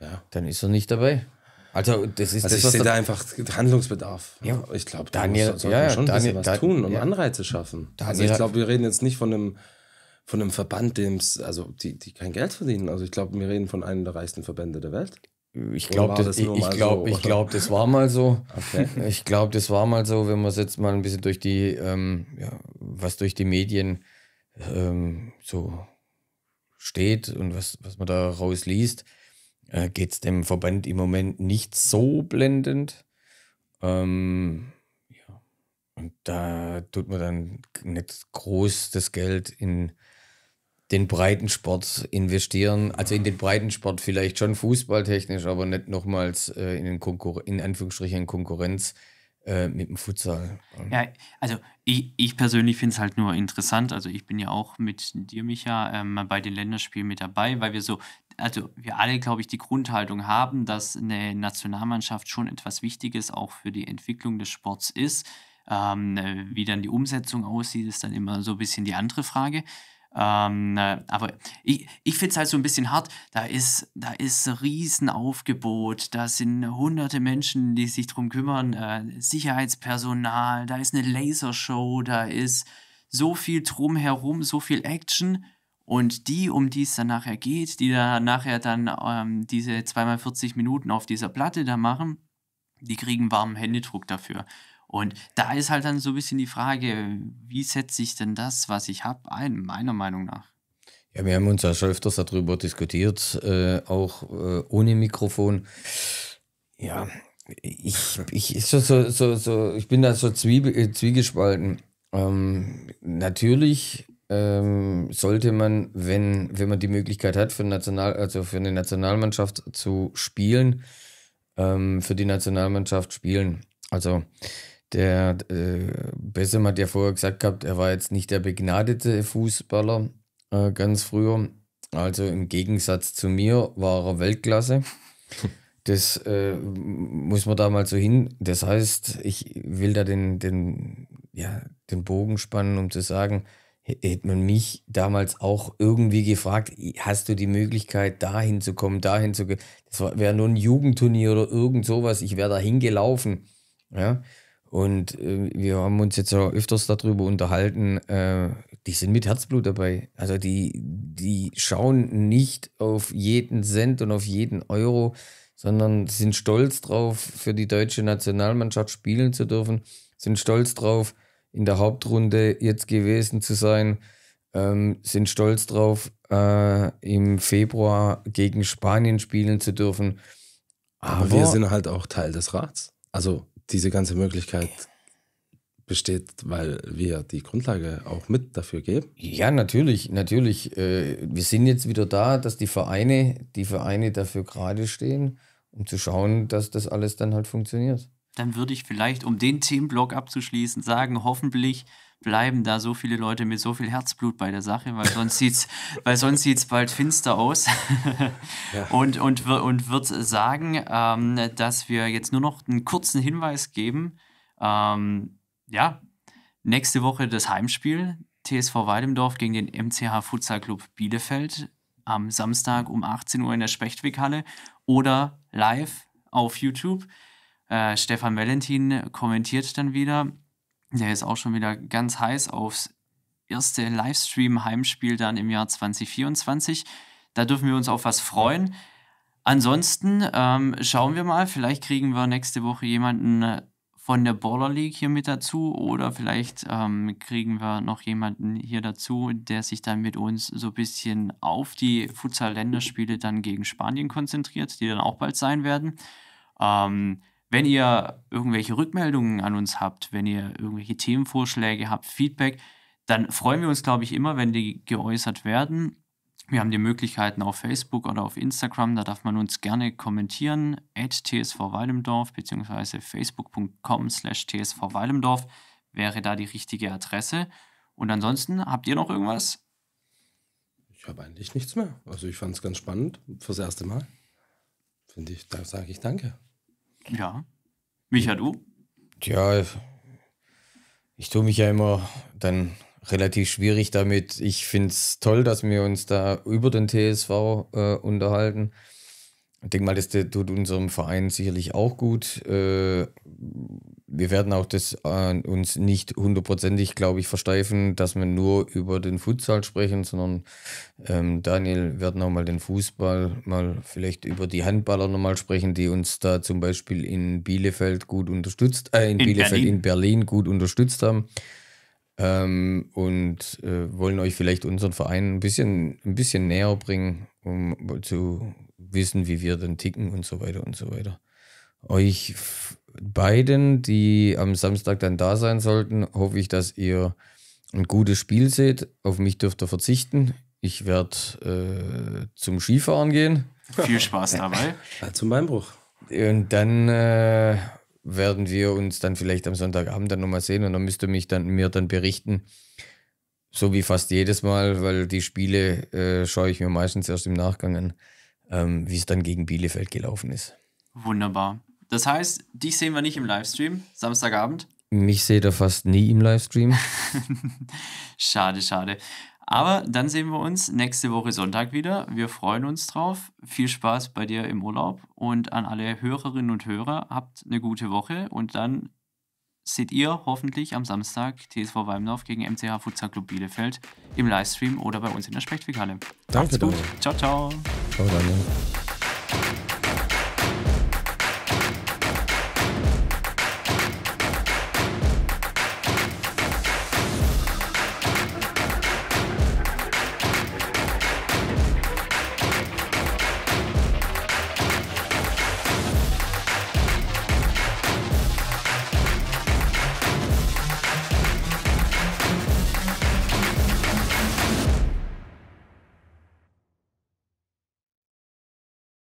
Ja. Dann ist er nicht dabei. Also, das ist also das, ich sehe da einfach Handlungsbedarf. Ja. Ich glaube, da Daniel, muss, ja, schon Daniel, was Daniel, tun, um ja. Anreize schaffen. Daniel also, ich glaube, wir reden jetzt nicht von einem, von einem Verband, dem's, also die, die kein Geld verdienen. Also, ich glaube, wir reden von einem der reichsten Verbände der Welt. Ich glaube, das, das, ich, so, glaub, das war mal so. Okay. Ich glaube, das war mal so, wenn man es jetzt mal ein bisschen durch die, ähm, ja, was durch die Medien ähm, so steht und was, was man da rausliest, äh, geht es dem Verband im Moment nicht so blendend. Ähm, ja. Und da tut man dann nicht groß das Geld in den Breitensport investieren. Also in den Breitensport vielleicht schon fußballtechnisch, aber nicht nochmals äh, in, den in Anführungsstrichen Konkurrenz äh, mit dem Futsal. Ja, also ich, ich persönlich finde es halt nur interessant. Also ich bin ja auch mit dir, Micha, ähm, bei den Länderspielen mit dabei, weil wir so, also wir alle, glaube ich, die Grundhaltung haben, dass eine Nationalmannschaft schon etwas Wichtiges auch für die Entwicklung des Sports ist. Ähm, äh, wie dann die Umsetzung aussieht, ist dann immer so ein bisschen die andere Frage. Ähm, äh, aber ich, ich finde es halt so ein bisschen hart. Da ist, da ist Riesenaufgebot, da sind hunderte Menschen, die sich drum kümmern, äh, Sicherheitspersonal, da ist eine Lasershow, da ist so viel drumherum, so viel Action. Und die, um die es dann nachher geht, die da nachher dann ähm, diese zweimal 40 Minuten auf dieser Platte da machen, die kriegen warmen Händedruck dafür. Und da ist halt dann so ein bisschen die Frage, wie setze ich denn das, was ich habe, ein, meiner Meinung nach? Ja, wir haben uns ja schon öfters darüber diskutiert, äh, auch äh, ohne Mikrofon. Ja, ich, ich, so, so, so, ich bin da so zwiebe, äh, zwiegespalten. Ähm, natürlich ähm, sollte man, wenn, wenn man die Möglichkeit hat, für, National, also für eine Nationalmannschaft zu spielen, ähm, für die Nationalmannschaft spielen. Also der äh, Bessem hat ja vorher gesagt gehabt, er war jetzt nicht der begnadete Fußballer äh, ganz früher. Also im Gegensatz zu mir war er Weltklasse. Das äh, muss man da mal so hin. Das heißt, ich will da den, den, ja, den Bogen spannen, um zu sagen, hätte man mich damals auch irgendwie gefragt, hast du die Möglichkeit, dahin zu kommen, dahin zu gehen? Das wäre nur ein Jugendturnier oder irgend sowas. Ich wäre da hingelaufen. Ja. Und äh, wir haben uns jetzt ja öfters darüber unterhalten, äh, die sind mit Herzblut dabei. Also die, die schauen nicht auf jeden Cent und auf jeden Euro, sondern sind stolz drauf, für die deutsche Nationalmannschaft spielen zu dürfen, sind stolz drauf, in der Hauptrunde jetzt gewesen zu sein, ähm, sind stolz drauf, äh, im Februar gegen Spanien spielen zu dürfen. Aber, Aber wir sind halt auch Teil des Rats. Also diese ganze Möglichkeit besteht, weil wir die Grundlage auch mit dafür geben? Ja, natürlich, natürlich. Äh, wir sind jetzt wieder da, dass die Vereine, die Vereine dafür gerade stehen, um zu schauen, dass das alles dann halt funktioniert. Dann würde ich vielleicht, um den Themenblock abzuschließen, sagen, hoffentlich bleiben da so viele Leute mit so viel Herzblut bei der Sache, weil sonst sieht es sieht's bald finster aus. ja. Und, und, und wird sagen, ähm, dass wir jetzt nur noch einen kurzen Hinweis geben. Ähm, ja, nächste Woche das Heimspiel TSV Weidemdorf gegen den MCH Futsal Club Bielefeld am Samstag um 18 Uhr in der Spechtwickhalle oder live auf YouTube. Äh, Stefan Valentin kommentiert dann wieder der ist auch schon wieder ganz heiß aufs erste Livestream-Heimspiel dann im Jahr 2024. Da dürfen wir uns auf was freuen. Ansonsten ähm, schauen wir mal, vielleicht kriegen wir nächste Woche jemanden äh, von der Border League hier mit dazu oder vielleicht ähm, kriegen wir noch jemanden hier dazu, der sich dann mit uns so ein bisschen auf die Futsal-Länderspiele dann gegen Spanien konzentriert, die dann auch bald sein werden. Ähm, wenn ihr irgendwelche Rückmeldungen an uns habt, wenn ihr irgendwelche Themenvorschläge habt, Feedback, dann freuen wir uns, glaube ich, immer, wenn die geäußert werden. Wir haben die Möglichkeiten auf Facebook oder auf Instagram, da darf man uns gerne kommentieren, at TSV Weilendorf bzw. facebook.com slash TSV Weilendorf wäre da die richtige Adresse. Und ansonsten, habt ihr noch irgendwas? Ich habe eigentlich nichts mehr. Also ich fand es ganz spannend, fürs erste Mal. Finde ich, da sage ich danke. Ja. Micha, du? Tja, ich tue mich ja immer dann relativ schwierig damit. Ich finde es toll, dass wir uns da über den TSV äh, unterhalten. Ich denke mal, das tut unserem Verein sicherlich auch gut. Äh, wir werden auch das äh, uns nicht hundertprozentig, glaube ich, versteifen, dass wir nur über den Futsal sprechen, sondern ähm, Daniel wird nochmal den Fußball, mal vielleicht über die Handballer nochmal sprechen, die uns da zum Beispiel in Bielefeld gut unterstützt, äh, in, in Bielefeld, Berlin. in Berlin gut unterstützt haben. Ähm, und äh, wollen euch vielleicht unseren Verein ein bisschen, ein bisschen näher bringen, um zu wissen, wie wir denn ticken und so weiter und so weiter. Euch beiden, die am Samstag dann da sein sollten, hoffe ich, dass ihr ein gutes Spiel seht. Auf mich dürft ihr verzichten. Ich werde äh, zum Skifahren gehen. Viel Spaß dabei. zum Beinbruch. Und dann äh, werden wir uns dann vielleicht am Sonntagabend dann nochmal sehen und dann müsst ihr mich dann, mir dann berichten, so wie fast jedes Mal, weil die Spiele äh, schaue ich mir meistens erst im Nachgang an, ähm, wie es dann gegen Bielefeld gelaufen ist. Wunderbar. Das heißt, dich sehen wir nicht im Livestream, Samstagabend. Mich seht ihr fast nie im Livestream. schade, schade. Aber dann sehen wir uns nächste Woche Sonntag wieder. Wir freuen uns drauf. Viel Spaß bei dir im Urlaub und an alle Hörerinnen und Hörer. Habt eine gute Woche und dann seht ihr hoffentlich am Samstag TSV Weimdorf gegen MCH Futsal Club Bielefeld im Livestream oder bei uns in der Spechtfiliale. Danke, Macht's gut. Ciao, ciao. Ciao, Daniel.